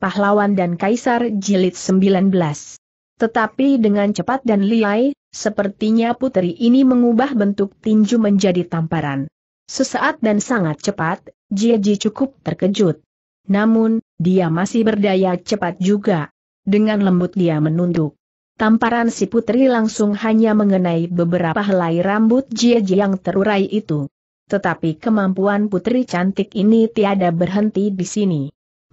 Pahlawan dan Kaisar Jilid 19. Tetapi dengan cepat dan liai, sepertinya putri ini mengubah bentuk tinju menjadi tamparan. Sesaat dan sangat cepat, Jieji cukup terkejut. Namun, dia masih berdaya cepat juga. Dengan lembut dia menunduk. Tamparan si putri langsung hanya mengenai beberapa helai rambut Jieji yang terurai itu. Tetapi kemampuan putri cantik ini tiada berhenti di sini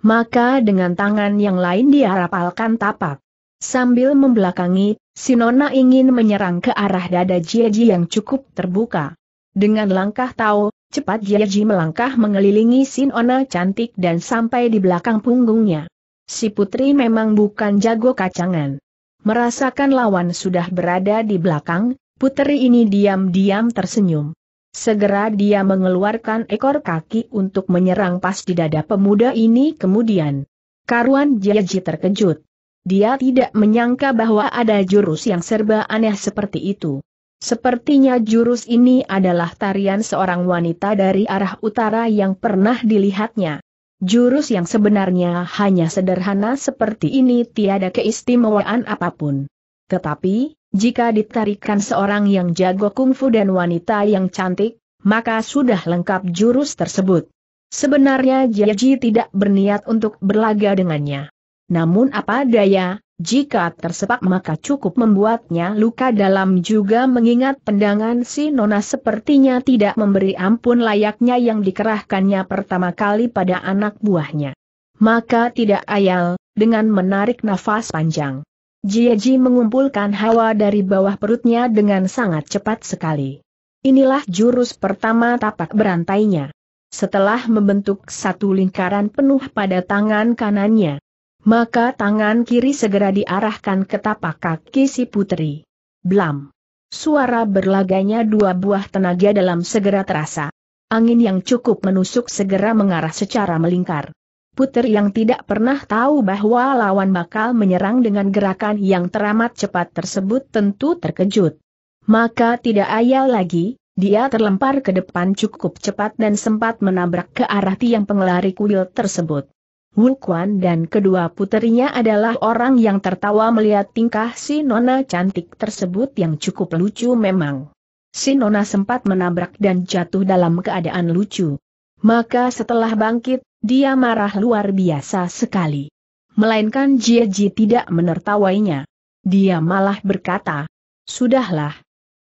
maka dengan tangan yang lain dia rapalkan tapak. Sambil membelakangi, si Nona ingin menyerang ke arah dada Jieji yang cukup terbuka. Dengan langkah tahu, cepat Jieji melangkah mengelilingi Sinona cantik dan sampai di belakang punggungnya. Si putri memang bukan jago kacangan. Merasakan lawan sudah berada di belakang, putri ini diam-diam tersenyum. Segera dia mengeluarkan ekor kaki untuk menyerang pas di dada pemuda ini kemudian. Karuan Jiaji terkejut. Dia tidak menyangka bahwa ada jurus yang serba aneh seperti itu. Sepertinya jurus ini adalah tarian seorang wanita dari arah utara yang pernah dilihatnya. Jurus yang sebenarnya hanya sederhana seperti ini tiada keistimewaan apapun. Tetapi, jika ditarikan seorang yang jago kungfu dan wanita yang cantik, maka sudah lengkap jurus tersebut. Sebenarnya Jiaji tidak berniat untuk berlaga dengannya. Namun apa daya, jika tersepak maka cukup membuatnya luka dalam juga mengingat pendangan si Nona sepertinya tidak memberi ampun layaknya yang dikerahkannya pertama kali pada anak buahnya. Maka tidak ayal, dengan menarik nafas panjang. Jieji mengumpulkan hawa dari bawah perutnya dengan sangat cepat sekali. Inilah jurus pertama tapak berantainya. Setelah membentuk satu lingkaran penuh pada tangan kanannya, maka tangan kiri segera diarahkan ke tapak kaki si putri. Blam! Suara berlaganya dua buah tenaga dalam segera terasa. Angin yang cukup menusuk segera mengarah secara melingkar. Puter yang tidak pernah tahu bahwa lawan bakal menyerang dengan gerakan yang teramat cepat tersebut tentu terkejut. Maka tidak ayal lagi, dia terlempar ke depan cukup cepat dan sempat menabrak ke arah tiang pengelari kuil tersebut. Wu Quan dan kedua puterinya adalah orang yang tertawa melihat tingkah si nona cantik tersebut yang cukup lucu memang. Si nona sempat menabrak dan jatuh dalam keadaan lucu. Maka setelah bangkit, dia marah luar biasa sekali. Melainkan Jie Ji tidak menertawainya. Dia malah berkata, Sudahlah.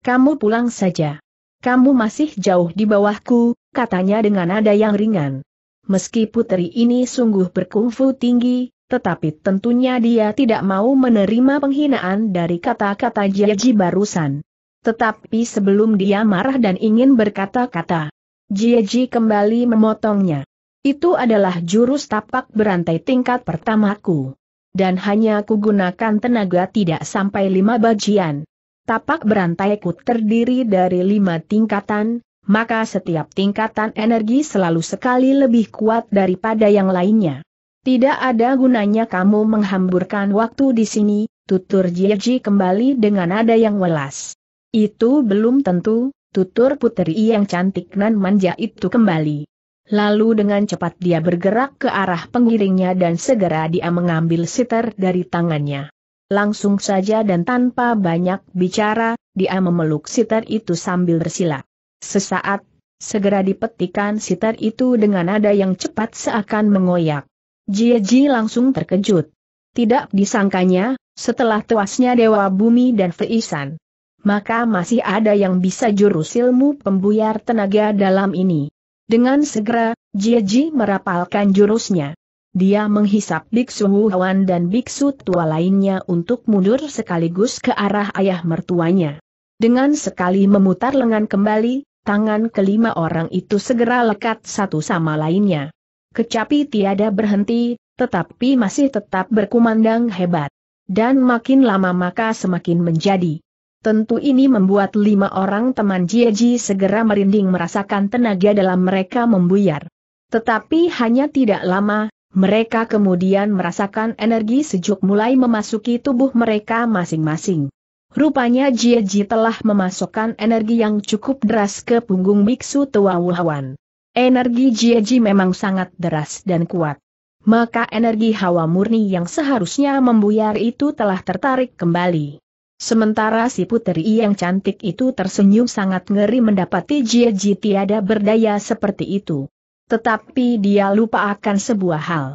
Kamu pulang saja. Kamu masih jauh di bawahku, katanya dengan nada yang ringan. Meski putri ini sungguh berkungfu tinggi, tetapi tentunya dia tidak mau menerima penghinaan dari kata-kata Jie barusan. Tetapi sebelum dia marah dan ingin berkata-kata, Jieji kembali memotongnya. Itu adalah jurus tapak berantai tingkat pertamaku. Dan hanya aku gunakan tenaga tidak sampai lima bagian. Tapak berantai berantaiku terdiri dari lima tingkatan, maka setiap tingkatan energi selalu sekali lebih kuat daripada yang lainnya. Tidak ada gunanya kamu menghamburkan waktu di sini, tutur Jieji kembali dengan nada yang welas. Itu belum tentu, tutur puteri yang cantik nan manja itu kembali. Lalu dengan cepat dia bergerak ke arah pengiringnya dan segera dia mengambil sitar dari tangannya. Langsung saja dan tanpa banyak bicara, dia memeluk sitar itu sambil bersila. Sesaat, segera dipetikan sitar itu dengan nada yang cepat seakan mengoyak. Jieji langsung terkejut. Tidak disangkanya, setelah tewasnya Dewa Bumi dan Feisan, maka masih ada yang bisa jurus ilmu pembuyar tenaga dalam ini. Dengan segera, Jieji merapalkan jurusnya. Dia menghisap Biksu Wuhan dan Biksu tua lainnya untuk mundur sekaligus ke arah ayah mertuanya. Dengan sekali memutar lengan kembali, tangan kelima orang itu segera lekat satu sama lainnya. Kecapi tiada berhenti, tetapi masih tetap berkumandang hebat. Dan makin lama maka semakin menjadi. Tentu ini membuat lima orang teman Jieji segera merinding merasakan tenaga dalam mereka membuyar. Tetapi hanya tidak lama, mereka kemudian merasakan energi sejuk mulai memasuki tubuh mereka masing-masing. Rupanya Jieji telah memasukkan energi yang cukup deras ke punggung biksu tua Wuhawan. Energi Jieji memang sangat deras dan kuat. Maka energi hawa murni yang seharusnya membuyar itu telah tertarik kembali. Sementara si puteri yang cantik itu tersenyum sangat ngeri mendapati Jie Ji tiada berdaya seperti itu. Tetapi dia lupa akan sebuah hal.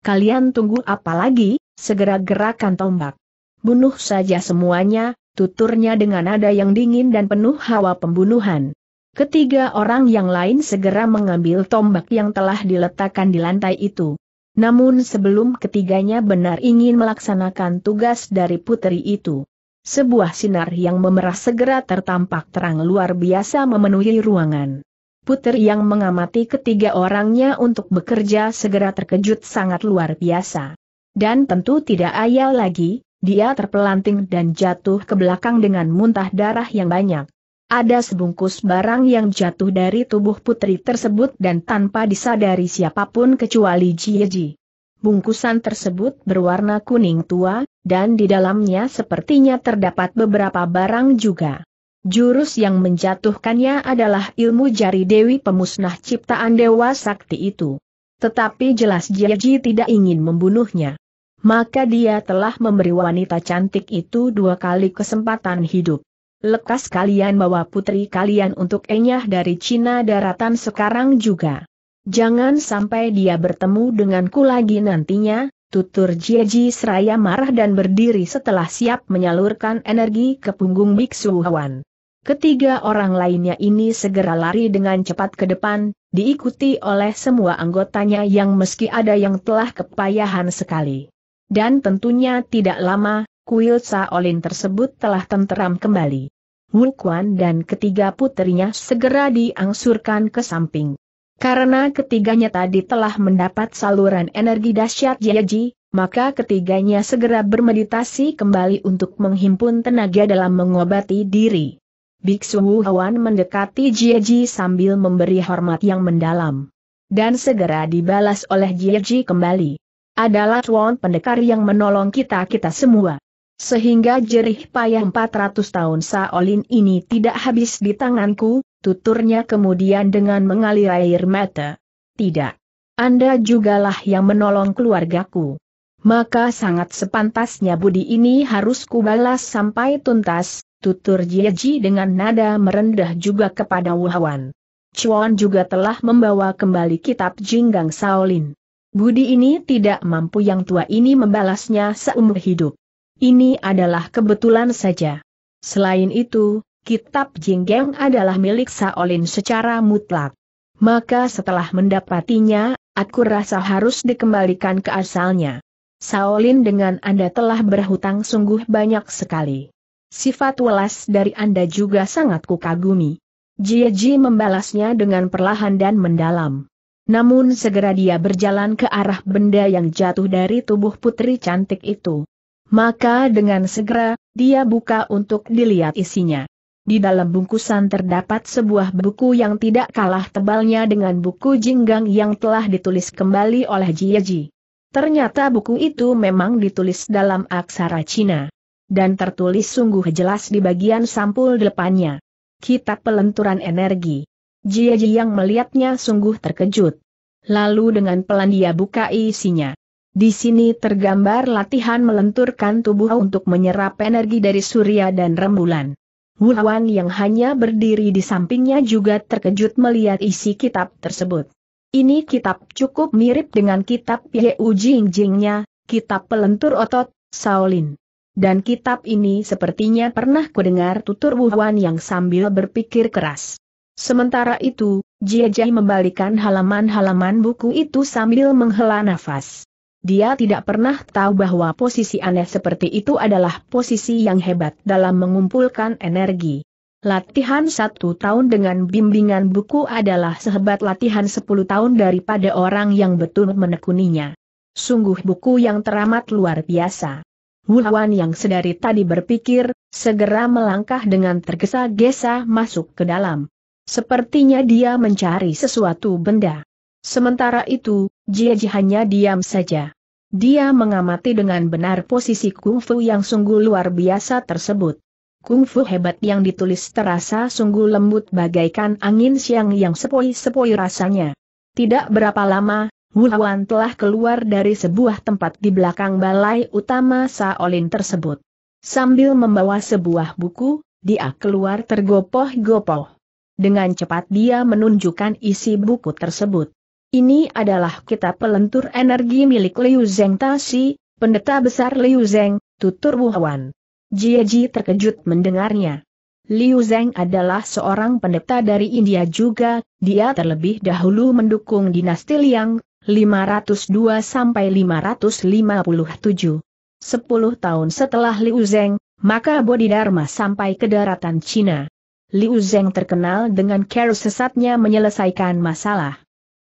Kalian tunggu apa lagi, segera gerakan tombak. Bunuh saja semuanya, tuturnya dengan nada yang dingin dan penuh hawa pembunuhan. Ketiga orang yang lain segera mengambil tombak yang telah diletakkan di lantai itu. Namun sebelum ketiganya benar ingin melaksanakan tugas dari puteri itu sebuah sinar yang memerah segera tertampak terang luar biasa memenuhi ruangan. Putri yang mengamati ketiga orangnya untuk bekerja segera terkejut sangat luar biasa. Dan tentu tidak ayal lagi, dia terpelanting dan jatuh ke belakang dengan muntah darah yang banyak. Ada sebungkus barang yang jatuh dari tubuh putri tersebut dan tanpa disadari siapapun kecuali Jieji. Bungkusan tersebut berwarna kuning tua, dan di dalamnya sepertinya terdapat beberapa barang juga. Jurus yang menjatuhkannya adalah ilmu jari Dewi pemusnah ciptaan Dewa Sakti itu. Tetapi jelas Jiaji tidak ingin membunuhnya. Maka dia telah memberi wanita cantik itu dua kali kesempatan hidup. Lekas kalian bawa putri kalian untuk enyah dari Cina daratan sekarang juga. Jangan sampai dia bertemu denganku lagi nantinya, tutur Jieji seraya marah dan berdiri setelah siap menyalurkan energi ke punggung Biksu Hwan. Ketiga orang lainnya ini segera lari dengan cepat ke depan, diikuti oleh semua anggotanya yang meski ada yang telah kepayahan sekali. Dan tentunya tidak lama, kuil Saolin tersebut telah tenteram kembali. Wu Kuan dan ketiga putrinya segera diangsurkan ke samping. Karena ketiganya tadi telah mendapat saluran energi dahsyat Jiaji, maka ketiganya segera bermeditasi kembali untuk menghimpun tenaga dalam mengobati diri. Biksu Huan mendekati Jiaji sambil memberi hormat yang mendalam. Dan segera dibalas oleh Jiaji kembali. Adalah Tuan pendekar yang menolong kita-kita semua. Sehingga jerih payah 400 tahun Saolin ini tidak habis di tanganku, tuturnya kemudian dengan mengalir air mata. Tidak. Anda jugalah yang menolong keluargaku. Maka sangat sepantasnya budi ini harus kubalas sampai tuntas, tutur Jieji dengan nada merendah juga kepada Wuhawan. Chuan juga telah membawa kembali kitab Jinggang Shaolin. Budi ini tidak mampu yang tua ini membalasnya seumur hidup. Ini adalah kebetulan saja. Selain itu, kitab Jinggeng adalah milik Saolin secara mutlak. Maka setelah mendapatinya, aku rasa harus dikembalikan ke asalnya. Saolin dengan Anda telah berhutang sungguh banyak sekali. Sifat welas dari Anda juga sangat kukagumi. Jie Ji membalasnya dengan perlahan dan mendalam. Namun segera dia berjalan ke arah benda yang jatuh dari tubuh putri cantik itu. Maka dengan segera, dia buka untuk dilihat isinya. Di dalam bungkusan terdapat sebuah buku yang tidak kalah tebalnya dengan buku jinggang yang telah ditulis kembali oleh Jieji. Ternyata buku itu memang ditulis dalam aksara Cina. Dan tertulis sungguh jelas di bagian sampul depannya. Kitab pelenturan energi. Jieji yang melihatnya sungguh terkejut. Lalu dengan pelan dia buka isinya. Di sini tergambar latihan melenturkan tubuh untuk menyerap energi dari surya dan rembulan. Wuhan yang hanya berdiri di sampingnya juga terkejut melihat isi kitab tersebut. Ini kitab cukup mirip dengan kitab U Jing Jingnya, kitab pelentur otot, Shaolin. Dan kitab ini sepertinya pernah kudengar tutur Wuhan yang sambil berpikir keras. Sementara itu, Jia Jai membalikan halaman-halaman buku itu sambil menghela nafas. Dia tidak pernah tahu bahwa posisi aneh seperti itu adalah posisi yang hebat dalam mengumpulkan energi. Latihan satu tahun dengan bimbingan buku adalah sehebat latihan sepuluh tahun daripada orang yang betul menekuninya. Sungguh buku yang teramat luar biasa. Wuhan yang sedari tadi berpikir, segera melangkah dengan tergesa-gesa masuk ke dalam. Sepertinya dia mencari sesuatu benda. Sementara itu, Jia Ji hanya diam saja. Dia mengamati dengan benar posisi kungfu yang sungguh luar biasa tersebut. Kungfu hebat yang ditulis terasa sungguh lembut bagaikan angin siang yang sepoi-sepoi rasanya. Tidak berapa lama, Wu Wuhawan telah keluar dari sebuah tempat di belakang balai utama Saolin tersebut. Sambil membawa sebuah buku, dia keluar tergopoh-gopoh. Dengan cepat dia menunjukkan isi buku tersebut. Ini adalah kitab pelentur energi milik Liu Zeng Tasi, pendeta besar Liu Zeng, tutur Wuhan. Jie Ji terkejut mendengarnya. Liu Zeng adalah seorang pendeta dari India juga, dia terlebih dahulu mendukung dinasti Liang, 502-557. Sepuluh tahun setelah Liu Zeng, maka Bodhidharma sampai ke daratan Cina. Liu Zeng terkenal dengan cara sesatnya menyelesaikan masalah.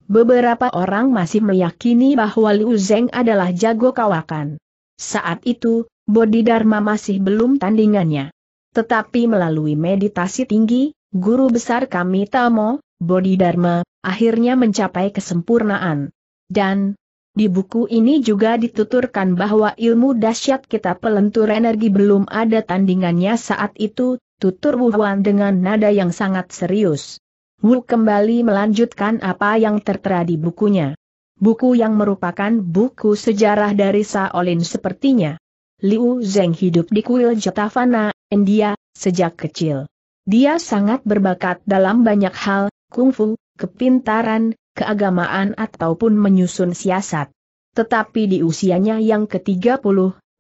Beberapa orang masih meyakini bahwa Liu Zeng adalah jago kawakan. Saat itu, Bodhidharma masih belum tandingannya. Tetapi melalui meditasi tinggi, guru besar kami Tamo, Bodhidharma, akhirnya mencapai kesempurnaan. Dan, di buku ini juga dituturkan bahwa ilmu dahsyat kita pelentur energi belum ada tandingannya saat itu, tutur Wuhan dengan nada yang sangat serius. Wu kembali melanjutkan apa yang tertera di bukunya. Buku yang merupakan buku sejarah dari Shaolin sepertinya. Liu Zheng hidup di kuil Jatavana, India, sejak kecil. Dia sangat berbakat dalam banyak hal, kungfu, kepintaran, keagamaan ataupun menyusun siasat. Tetapi di usianya yang ke-30,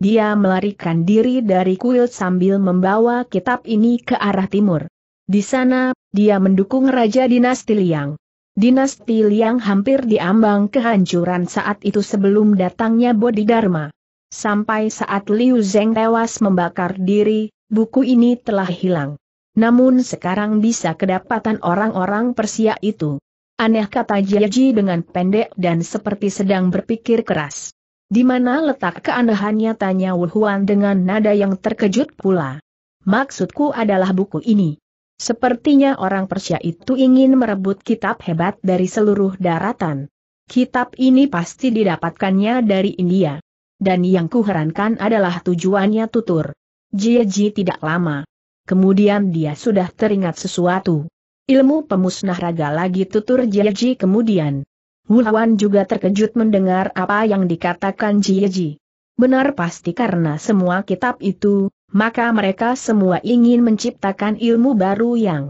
dia melarikan diri dari kuil sambil membawa kitab ini ke arah timur. Di sana, dia mendukung Raja Dinasti Liang. Dinasti Liang hampir diambang kehancuran saat itu sebelum datangnya Bodhidharma. Sampai saat Liu Zheng tewas membakar diri, buku ini telah hilang. Namun sekarang bisa kedapatan orang-orang Persia itu. Aneh kata Jiaji dengan pendek dan seperti sedang berpikir keras. Di mana letak keanehannya tanya Wu Huan dengan nada yang terkejut pula. Maksudku adalah buku ini. Sepertinya orang Persia itu ingin merebut kitab hebat dari seluruh daratan. Kitab ini pasti didapatkannya dari India. Dan yang kuherankan adalah tujuannya tutur. Jieji tidak lama. Kemudian dia sudah teringat sesuatu. Ilmu pemusnah raga lagi tutur Jieji kemudian. Huan juga terkejut mendengar apa yang dikatakan Jieji. Benar pasti karena semua kitab itu, maka mereka semua ingin menciptakan ilmu baru yang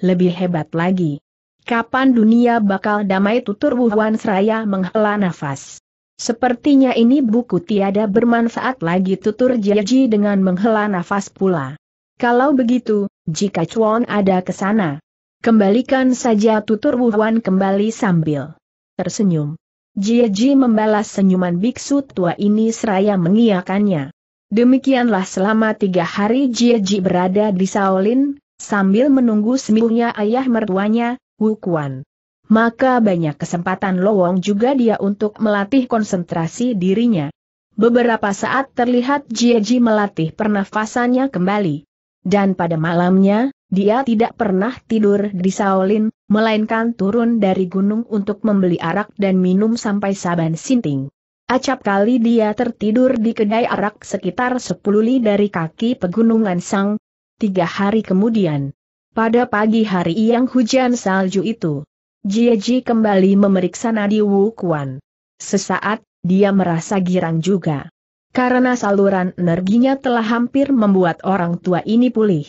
lebih hebat lagi. Kapan dunia bakal damai tutur Wuhan Seraya menghela nafas. Sepertinya ini buku tiada bermanfaat lagi tutur Jiaji dengan menghela nafas pula. Kalau begitu, jika Chuan ada ke sana, kembalikan saja tutur Wuhan kembali sambil tersenyum. Jiaji membalas senyuman biksu tua ini seraya mengiakannya. Demikianlah selama tiga hari Jieji berada di Shaolin, sambil menunggu sembuhnya ayah mertuanya, Wu Kuan. Maka banyak kesempatan lowong juga dia untuk melatih konsentrasi dirinya. Beberapa saat terlihat Jieji melatih pernafasannya kembali. Dan pada malamnya, dia tidak pernah tidur di Shaolin, melainkan turun dari gunung untuk membeli arak dan minum sampai saban sinting. Acap kali dia tertidur di kedai arak sekitar 10 li dari kaki pegunungan Sang. Tiga hari kemudian. Pada pagi hari yang hujan salju itu. Jieji kembali memeriksa nadi Wu Kuan. Sesaat, dia merasa girang juga. Karena saluran energinya telah hampir membuat orang tua ini pulih.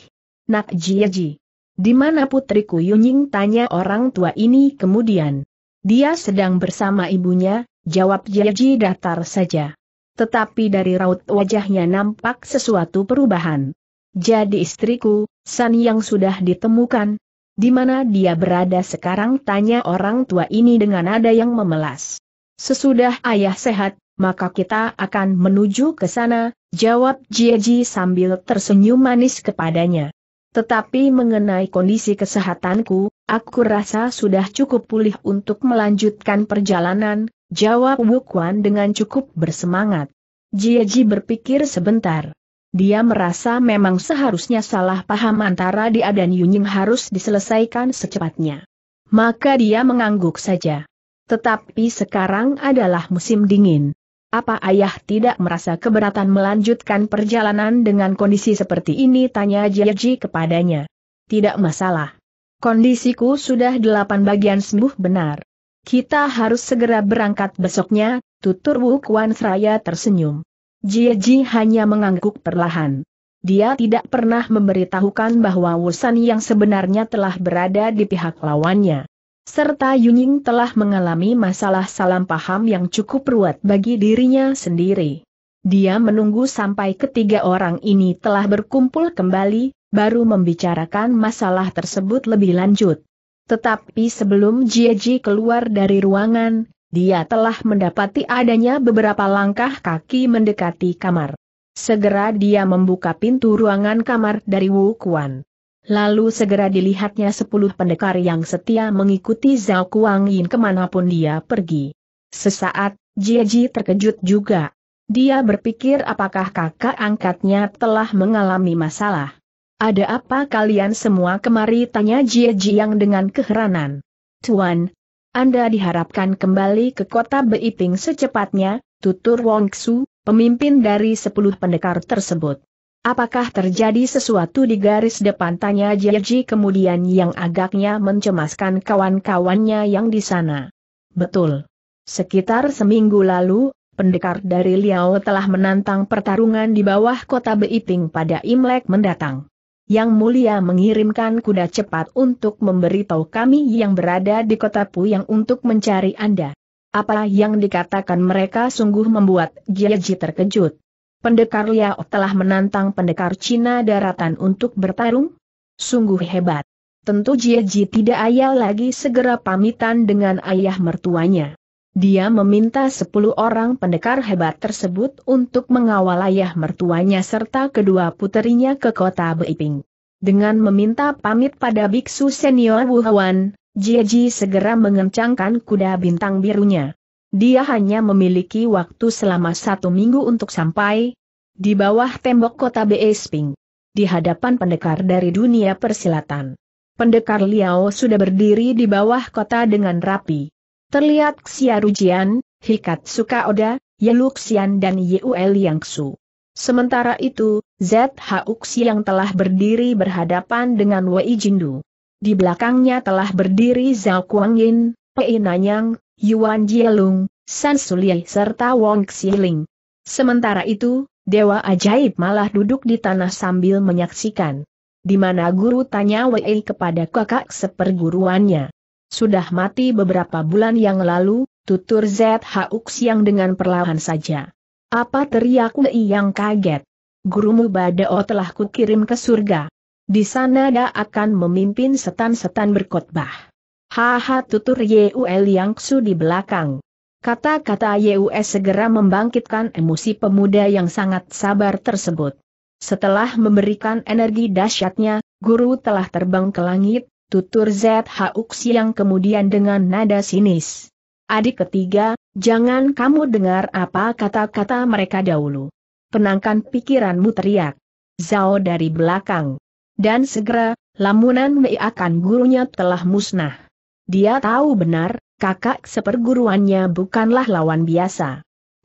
Nak Jieji. Di mana putriku Yunying tanya orang tua ini kemudian. Dia sedang bersama ibunya, Jawab Jiaji datar saja. Tetapi dari raut wajahnya nampak sesuatu perubahan. Jadi istriku, San yang sudah ditemukan, di mana dia berada sekarang tanya orang tua ini dengan nada yang memelas. Sesudah ayah sehat, maka kita akan menuju ke sana, jawab Jiaji sambil tersenyum manis kepadanya. Tetapi mengenai kondisi kesehatanku, aku rasa sudah cukup pulih untuk melanjutkan perjalanan, jawab Wukuan dengan cukup bersemangat. Jieji berpikir sebentar. Dia merasa memang seharusnya salah paham antara dia dan Yunying harus diselesaikan secepatnya. Maka dia mengangguk saja. Tetapi sekarang adalah musim dingin. Apa ayah tidak merasa keberatan melanjutkan perjalanan dengan kondisi seperti ini? Tanya Jieji kepadanya. Tidak masalah. Kondisiku sudah delapan bagian sembuh benar. Kita harus segera berangkat besoknya, tutur Wu Kuan Seraya tersenyum. Jie Ji hanya mengangguk perlahan. Dia tidak pernah memberitahukan bahwa Wusan yang sebenarnya telah berada di pihak lawannya. Serta Yunying telah mengalami masalah salam paham yang cukup ruwet bagi dirinya sendiri. Dia menunggu sampai ketiga orang ini telah berkumpul kembali, baru membicarakan masalah tersebut lebih lanjut. Tetapi sebelum Jieji keluar dari ruangan, dia telah mendapati adanya beberapa langkah kaki mendekati kamar. Segera dia membuka pintu ruangan kamar dari Wu Kuan. Lalu segera dilihatnya sepuluh pendekar yang setia mengikuti Zhao Kuang Yin kemanapun dia pergi. Sesaat, Jieji terkejut juga. Dia berpikir apakah kakak angkatnya telah mengalami masalah. Ada apa kalian semua kemari tanya Jie Jiang dengan keheranan. Tuan, Anda diharapkan kembali ke kota Beiping secepatnya, tutur Wong Xu, pemimpin dari sepuluh pendekar tersebut. Apakah terjadi sesuatu di garis depan tanya Jieji kemudian yang agaknya mencemaskan kawan-kawannya yang di sana. Betul. Sekitar seminggu lalu, pendekar dari Liao telah menantang pertarungan di bawah kota Beiping pada Imlek mendatang. Yang Mulia mengirimkan kuda cepat untuk memberitahu kami yang berada di kota Puyang untuk mencari Anda. Apa yang dikatakan mereka sungguh membuat Jiaji terkejut. Pendekar Liao telah menantang pendekar Cina daratan untuk bertarung? Sungguh hebat. Tentu Jiaji tidak ayal lagi segera pamitan dengan ayah mertuanya. Dia meminta sepuluh orang pendekar hebat tersebut untuk mengawal ayah mertuanya serta kedua puterinya ke kota Beiping. Dengan meminta pamit pada biksu senior Wuhan, Jieji segera mengencangkan kuda bintang birunya. Dia hanya memiliki waktu selama satu minggu untuk sampai di bawah tembok kota Beiping, di hadapan pendekar dari dunia persilatan. Pendekar Liao sudah berdiri di bawah kota dengan rapi. Terlihat Rujian, Hikat Suka Oda, Yeluxian dan Yuel Su. Sementara itu, ZHUXI yang telah berdiri berhadapan dengan Wei Jindu. Di belakangnya telah berdiri Zhao Kuangyin, Pei Nanyang, Yuan Jielung, San Sulie serta Wong Xiling. Sementara itu, Dewa Ajaib malah duduk di tanah sambil menyaksikan. Di mana guru tanya Wei kepada kakak seperguruannya. Sudah mati beberapa bulan yang lalu, tutur ZHUX yang dengan perlahan saja. Apa teriak Wei yang kaget? Gurumu Badao telah kukirim ke surga. Di sana dia akan memimpin setan-setan berkotbah. Haha tutur Yul yang Su di belakang. Kata-kata Yeus segera membangkitkan emosi pemuda yang sangat sabar tersebut. Setelah memberikan energi dahsyatnya, guru telah terbang ke langit, tutur ZHU yang kemudian dengan nada sinis. Adik ketiga, jangan kamu dengar apa kata-kata mereka dahulu. Penangkan pikiranmu teriak. Zao dari belakang. Dan segera, lamunan Mei akan gurunya telah musnah. Dia tahu benar, kakak seperguruannya bukanlah lawan biasa.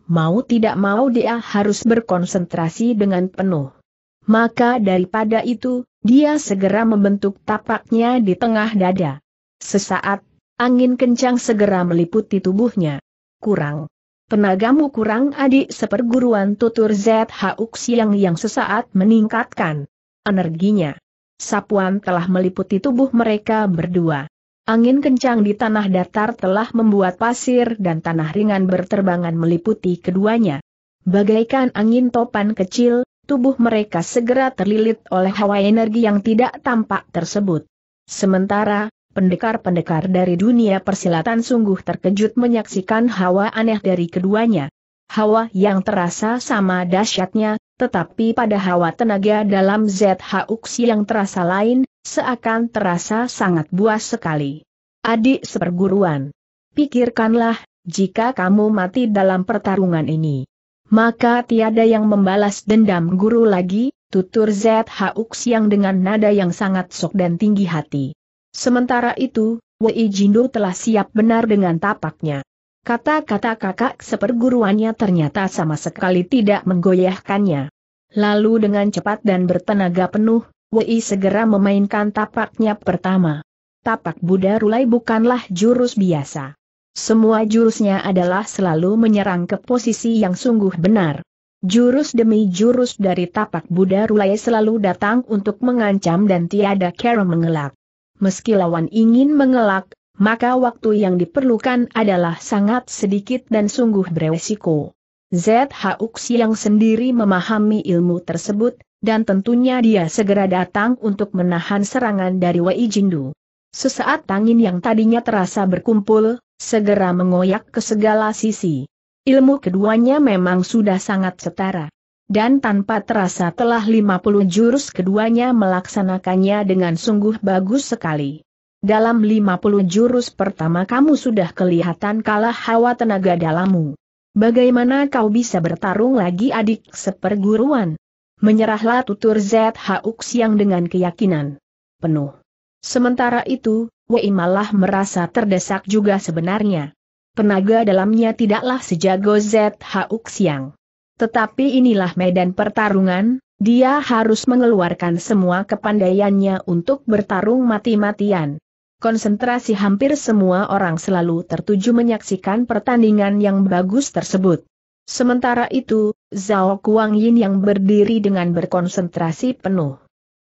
Mau tidak mau dia harus berkonsentrasi dengan penuh. Maka daripada itu, dia segera membentuk tapaknya di tengah dada. Sesaat, angin kencang segera meliputi tubuhnya. Kurang. Tenagamu kurang adik seperguruan tutur ZH Uksiang yang sesaat meningkatkan energinya. Sapuan telah meliputi tubuh mereka berdua. Angin kencang di tanah datar telah membuat pasir dan tanah ringan berterbangan meliputi keduanya. Bagaikan angin topan kecil, tubuh mereka segera terlilit oleh hawa energi yang tidak tampak tersebut. Sementara, pendekar-pendekar dari dunia persilatan sungguh terkejut menyaksikan hawa aneh dari keduanya. Hawa yang terasa sama dahsyatnya, tetapi pada hawa tenaga dalam ZHUX yang terasa lain, seakan terasa sangat buas sekali. Adik seperguruan. Pikirkanlah, jika kamu mati dalam pertarungan ini maka tiada yang membalas dendam guru lagi, tutur ZHUX yang dengan nada yang sangat sok dan tinggi hati. Sementara itu, Wei Jindo telah siap benar dengan tapaknya. Kata-kata kakak seperguruannya ternyata sama sekali tidak menggoyahkannya. Lalu dengan cepat dan bertenaga penuh, Wei segera memainkan tapaknya pertama. Tapak Buddha Rulai bukanlah jurus biasa. Semua jurusnya adalah selalu menyerang ke posisi yang sungguh benar. Jurus demi jurus dari tapak Buddha Rulai selalu datang untuk mengancam dan tiada cara mengelak. Meski lawan ingin mengelak, maka waktu yang diperlukan adalah sangat sedikit dan sungguh beresiko. ZH Uksi yang sendiri memahami ilmu tersebut, dan tentunya dia segera datang untuk menahan serangan dari Wei Jindu. Sesaat angin yang tadinya terasa berkumpul, segera mengoyak ke segala sisi. Ilmu keduanya memang sudah sangat setara. Dan tanpa terasa telah 50 jurus keduanya melaksanakannya dengan sungguh bagus sekali. Dalam 50 jurus pertama kamu sudah kelihatan kalah hawa tenaga dalammu. Bagaimana kau bisa bertarung lagi adik seperguruan? Menyerahlah tutur Z Ux yang dengan keyakinan penuh Sementara itu, Wei malah merasa terdesak juga sebenarnya. Tenaga dalamnya tidaklah sejago ZHU Xiang. Tetapi inilah medan pertarungan, dia harus mengeluarkan semua kepandaiannya untuk bertarung mati-matian. Konsentrasi hampir semua orang selalu tertuju menyaksikan pertandingan yang bagus tersebut. Sementara itu, Zhao Kuang Yin yang berdiri dengan berkonsentrasi penuh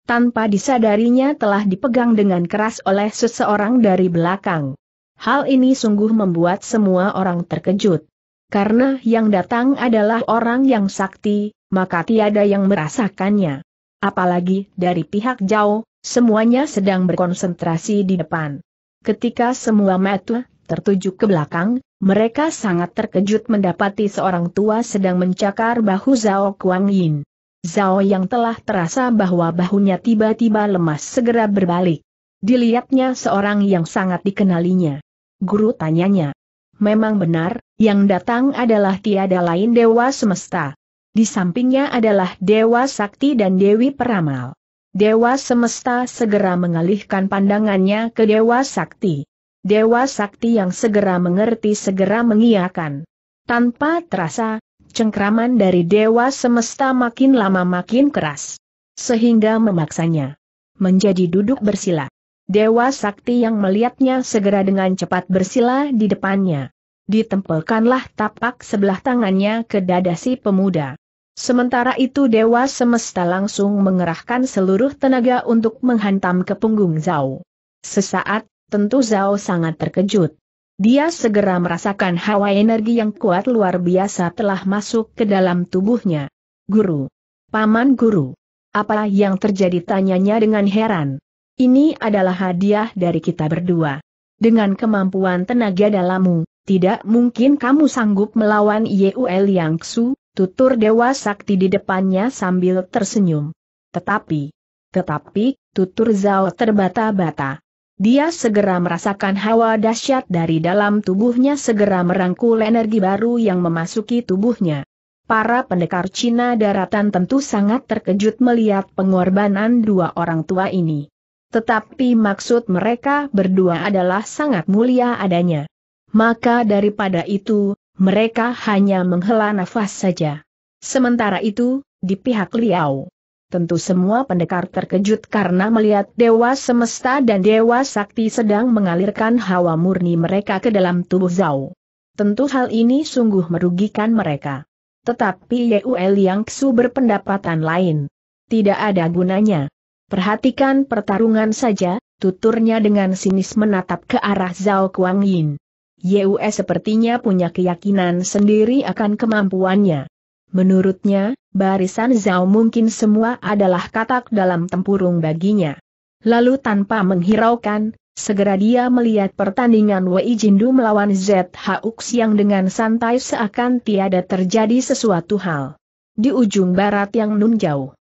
tanpa disadarinya telah dipegang dengan keras oleh seseorang dari belakang. Hal ini sungguh membuat semua orang terkejut. Karena yang datang adalah orang yang sakti, maka tiada yang merasakannya. Apalagi dari pihak jauh, semuanya sedang berkonsentrasi di depan. Ketika semua mata tertuju ke belakang, mereka sangat terkejut mendapati seorang tua sedang mencakar bahu Zhao Kuang Yin. Zhao yang telah terasa bahwa bahunya tiba-tiba lemas segera berbalik. Dilihatnya seorang yang sangat dikenalinya. Guru tanyanya. Memang benar, yang datang adalah tiada lain Dewa Semesta. Di sampingnya adalah Dewa Sakti dan Dewi Peramal. Dewa Semesta segera mengalihkan pandangannya ke Dewa Sakti. Dewa Sakti yang segera mengerti segera mengiakan. Tanpa terasa, cengkraman dari dewa semesta makin lama makin keras. Sehingga memaksanya menjadi duduk bersila. Dewa sakti yang melihatnya segera dengan cepat bersila di depannya. Ditempelkanlah tapak sebelah tangannya ke dada si pemuda. Sementara itu dewa semesta langsung mengerahkan seluruh tenaga untuk menghantam ke punggung Zhao. Sesaat, tentu Zhao sangat terkejut. Dia segera merasakan hawa energi yang kuat luar biasa telah masuk ke dalam tubuhnya. Guru. Paman Guru. Apa yang terjadi tanyanya dengan heran. Ini adalah hadiah dari kita berdua. Dengan kemampuan tenaga dalammu, tidak mungkin kamu sanggup melawan Yul Yang Su, tutur Dewa Sakti di depannya sambil tersenyum. Tetapi, tetapi, tutur Zhao terbata-bata. Dia segera merasakan hawa dahsyat dari dalam tubuhnya segera merangkul energi baru yang memasuki tubuhnya. Para pendekar Cina daratan tentu sangat terkejut melihat pengorbanan dua orang tua ini. Tetapi maksud mereka berdua adalah sangat mulia adanya. Maka daripada itu, mereka hanya menghela nafas saja. Sementara itu, di pihak Liao, Tentu semua pendekar terkejut karena melihat Dewa Semesta dan Dewa Sakti sedang mengalirkan hawa murni mereka ke dalam tubuh Zhao. Tentu hal ini sungguh merugikan mereka. Tetapi Yul Yang Su berpendapatan lain. Tidak ada gunanya. Perhatikan pertarungan saja, tuturnya dengan sinis menatap ke arah Zhao Kuang Yin. Yue sepertinya punya keyakinan sendiri akan kemampuannya. Menurutnya, barisan Zhao mungkin semua adalah katak dalam tempurung baginya. Lalu tanpa menghiraukan, segera dia melihat pertandingan Wei Jindu melawan Zed Haux yang dengan santai seakan tiada terjadi sesuatu hal. Di ujung barat yang nun jauh.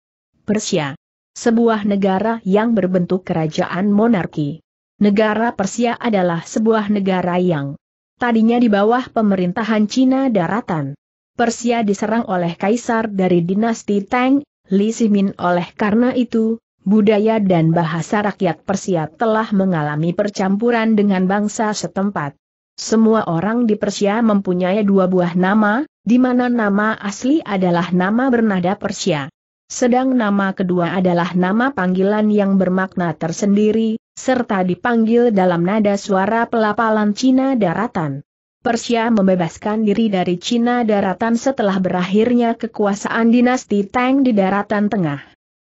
Persia. Sebuah negara yang berbentuk kerajaan monarki. Negara Persia adalah sebuah negara yang tadinya di bawah pemerintahan Cina daratan. Persia diserang oleh kaisar dari dinasti Tang, Li Simin oleh karena itu, budaya dan bahasa rakyat Persia telah mengalami percampuran dengan bangsa setempat. Semua orang di Persia mempunyai dua buah nama, di mana nama asli adalah nama bernada Persia. Sedang nama kedua adalah nama panggilan yang bermakna tersendiri, serta dipanggil dalam nada suara pelapalan Cina daratan. Persia membebaskan diri dari Cina daratan setelah berakhirnya kekuasaan dinasti Tang di daratan tengah.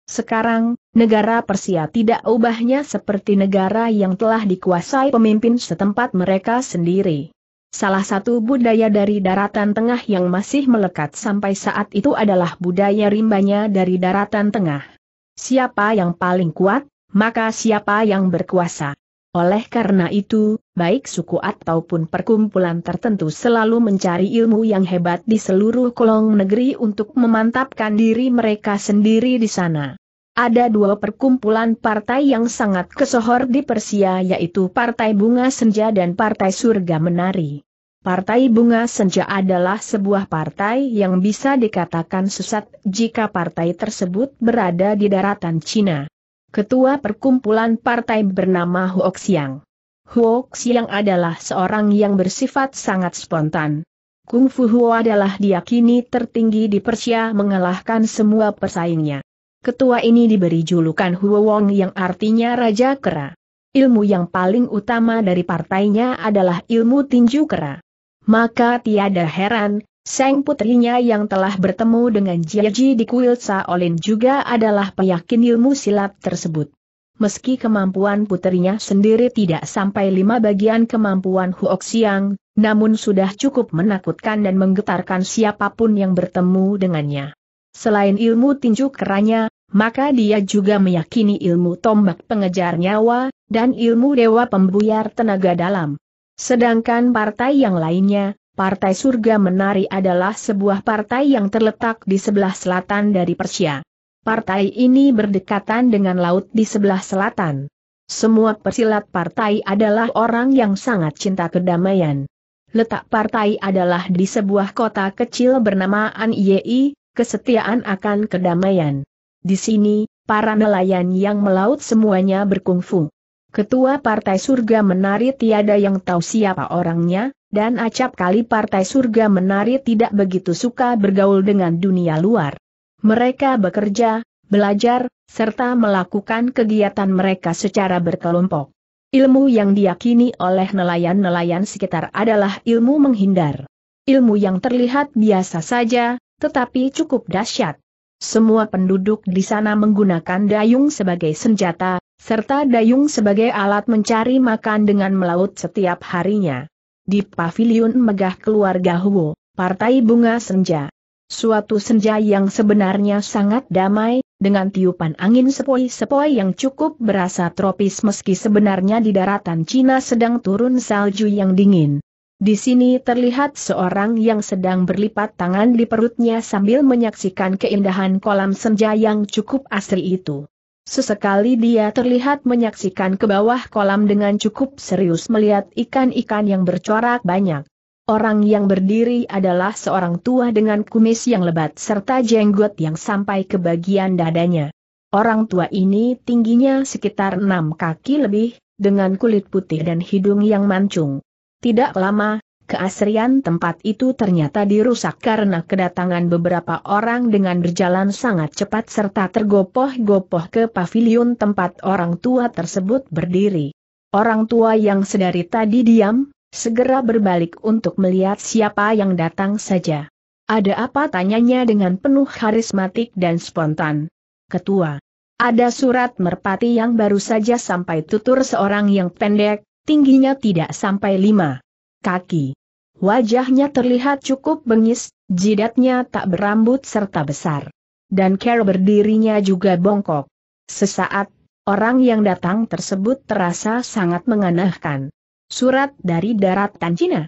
Sekarang, negara Persia tidak ubahnya seperti negara yang telah dikuasai pemimpin setempat mereka sendiri. Salah satu budaya dari daratan tengah yang masih melekat sampai saat itu adalah budaya rimbanya dari daratan tengah. Siapa yang paling kuat, maka siapa yang berkuasa. Oleh karena itu, baik suku ataupun perkumpulan tertentu selalu mencari ilmu yang hebat di seluruh kolong negeri untuk memantapkan diri mereka sendiri di sana. Ada dua perkumpulan partai yang sangat kesohor di Persia yaitu Partai Bunga Senja dan Partai Surga Menari. Partai Bunga Senja adalah sebuah partai yang bisa dikatakan sesat jika partai tersebut berada di daratan Cina ketua perkumpulan partai bernama Huo Xiang. Huo Xiang adalah seorang yang bersifat sangat spontan. Kung Fu Huo adalah diakini tertinggi di Persia mengalahkan semua pesaingnya. Ketua ini diberi julukan Huo Wong yang artinya Raja Kera. Ilmu yang paling utama dari partainya adalah ilmu tinju kera. Maka tiada heran, Sang putrinya yang telah bertemu dengan Jiaji di kuil Saolin juga adalah peyakin ilmu silat tersebut. Meski kemampuan putrinya sendiri tidak sampai lima bagian kemampuan Huok Siang, namun sudah cukup menakutkan dan menggetarkan siapapun yang bertemu dengannya. Selain ilmu tinju keranya, maka dia juga meyakini ilmu tombak pengejar nyawa, dan ilmu dewa pembuyar tenaga dalam. Sedangkan partai yang lainnya, Partai Surga Menari adalah sebuah partai yang terletak di sebelah selatan dari Persia. Partai ini berdekatan dengan laut di sebelah selatan. Semua persilat partai adalah orang yang sangat cinta kedamaian. Letak partai adalah di sebuah kota kecil bernama Anyi, kesetiaan akan kedamaian. Di sini, para nelayan yang melaut semuanya berkungfu. Ketua Partai Surga Menari tiada yang tahu siapa orangnya, dan acap kali partai surga menari tidak begitu suka bergaul dengan dunia luar. Mereka bekerja, belajar, serta melakukan kegiatan mereka secara berkelompok. Ilmu yang diyakini oleh nelayan-nelayan sekitar adalah ilmu menghindar. Ilmu yang terlihat biasa saja, tetapi cukup dahsyat. Semua penduduk di sana menggunakan dayung sebagai senjata, serta dayung sebagai alat mencari makan dengan melaut setiap harinya di pavilion megah keluarga Huo, Partai Bunga Senja. Suatu senja yang sebenarnya sangat damai, dengan tiupan angin sepoi-sepoi yang cukup berasa tropis meski sebenarnya di daratan Cina sedang turun salju yang dingin. Di sini terlihat seorang yang sedang berlipat tangan di perutnya sambil menyaksikan keindahan kolam senja yang cukup asri itu. Sesekali dia terlihat menyaksikan ke bawah kolam dengan cukup serius melihat ikan-ikan yang bercorak banyak. Orang yang berdiri adalah seorang tua dengan kumis yang lebat serta jenggot yang sampai ke bagian dadanya. Orang tua ini tingginya sekitar enam kaki lebih, dengan kulit putih dan hidung yang mancung. Tidak lama, Keasrian tempat itu ternyata dirusak karena kedatangan beberapa orang dengan berjalan sangat cepat serta tergopoh-gopoh ke pavilion tempat orang tua tersebut berdiri. Orang tua yang sedari tadi diam, segera berbalik untuk melihat siapa yang datang saja. Ada apa tanyanya dengan penuh karismatik dan spontan. Ketua. Ada surat merpati yang baru saja sampai tutur seorang yang pendek, tingginya tidak sampai lima kaki. Wajahnya terlihat cukup bengis, jidatnya tak berambut serta besar. Dan cara berdirinya juga bongkok. Sesaat, orang yang datang tersebut terasa sangat menganahkan. Surat dari daratan Cina.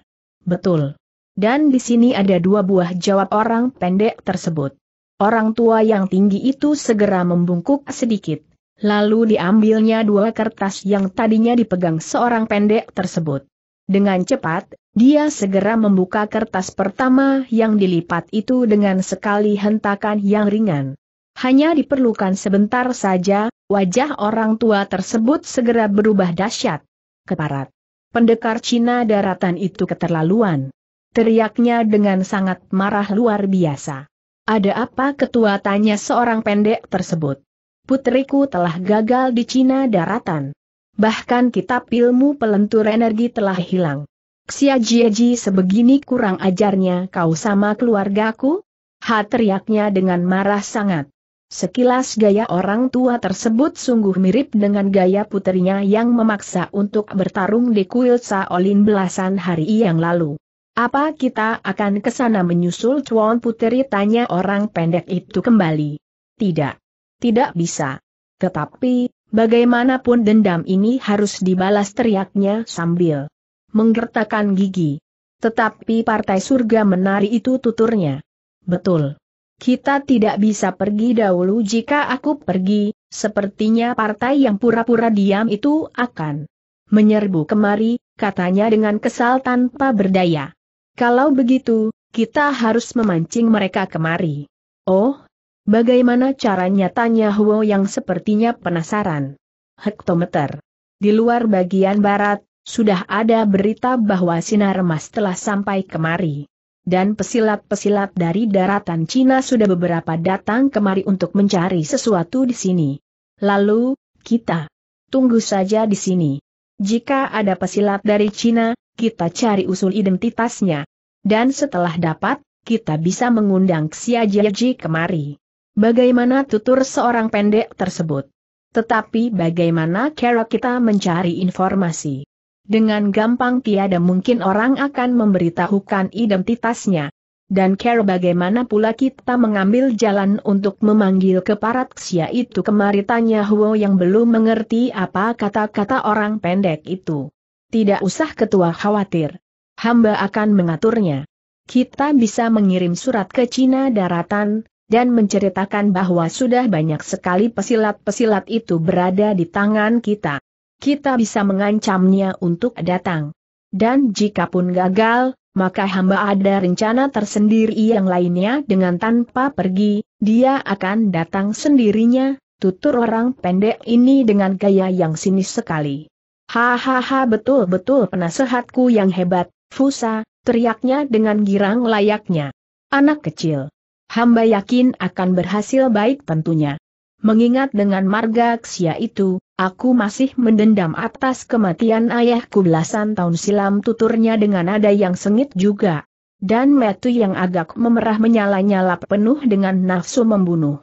Betul. Dan di sini ada dua buah jawab orang pendek tersebut. Orang tua yang tinggi itu segera membungkuk sedikit. Lalu diambilnya dua kertas yang tadinya dipegang seorang pendek tersebut. Dengan cepat, dia segera membuka kertas pertama yang dilipat itu dengan sekali hentakan yang ringan. Hanya diperlukan sebentar saja, wajah orang tua tersebut segera berubah dahsyat. Keparat. Pendekar Cina daratan itu keterlaluan. Teriaknya dengan sangat marah luar biasa. Ada apa ketua tanya seorang pendek tersebut. Putriku telah gagal di Cina daratan bahkan kitab ilmu pelentur energi telah hilang. Xia Jieji sebegini kurang ajarnya kau sama keluargaku? Ha teriaknya dengan marah sangat. Sekilas gaya orang tua tersebut sungguh mirip dengan gaya putrinya yang memaksa untuk bertarung di kuil Saolin belasan hari yang lalu. Apa kita akan ke sana menyusul Chuan putri? tanya orang pendek itu kembali? Tidak. Tidak bisa. Tetapi, Bagaimanapun dendam ini harus dibalas teriaknya sambil menggertakkan gigi. Tetapi partai surga menari itu tuturnya. Betul. Kita tidak bisa pergi dahulu jika aku pergi, sepertinya partai yang pura-pura diam itu akan menyerbu kemari, katanya dengan kesal tanpa berdaya. Kalau begitu, kita harus memancing mereka kemari. Oh, Bagaimana caranya tanya Huo yang sepertinya penasaran. Hektometer. Di luar bagian barat, sudah ada berita bahwa sinar emas telah sampai kemari. Dan pesilat-pesilat dari daratan Cina sudah beberapa datang kemari untuk mencari sesuatu di sini. Lalu, kita tunggu saja di sini. Jika ada pesilat dari Cina, kita cari usul identitasnya. Dan setelah dapat, kita bisa mengundang Xia Jiaji kemari. Bagaimana tutur seorang pendek tersebut? Tetapi bagaimana cara kita mencari informasi? Dengan gampang tiada mungkin orang akan memberitahukan identitasnya. Dan cara bagaimana pula kita mengambil jalan untuk memanggil keparat ksia itu kemari tanya Huo yang belum mengerti apa kata-kata orang pendek itu. Tidak usah ketua khawatir. Hamba akan mengaturnya. Kita bisa mengirim surat ke Cina daratan, dan menceritakan bahwa sudah banyak sekali pesilat-pesilat itu berada di tangan kita. Kita bisa mengancamnya untuk datang. Dan jika pun gagal, maka hamba ada rencana tersendiri yang lainnya dengan tanpa pergi, dia akan datang sendirinya, tutur orang pendek ini dengan gaya yang sinis sekali. Hahaha betul-betul penasehatku yang hebat, Fusa, teriaknya dengan girang layaknya. Anak kecil hamba yakin akan berhasil baik tentunya. Mengingat dengan marga Xia itu, aku masih mendendam atas kematian ayahku belasan tahun silam tuturnya dengan nada yang sengit juga. Dan metu yang agak memerah menyala-nyala penuh dengan nafsu membunuh.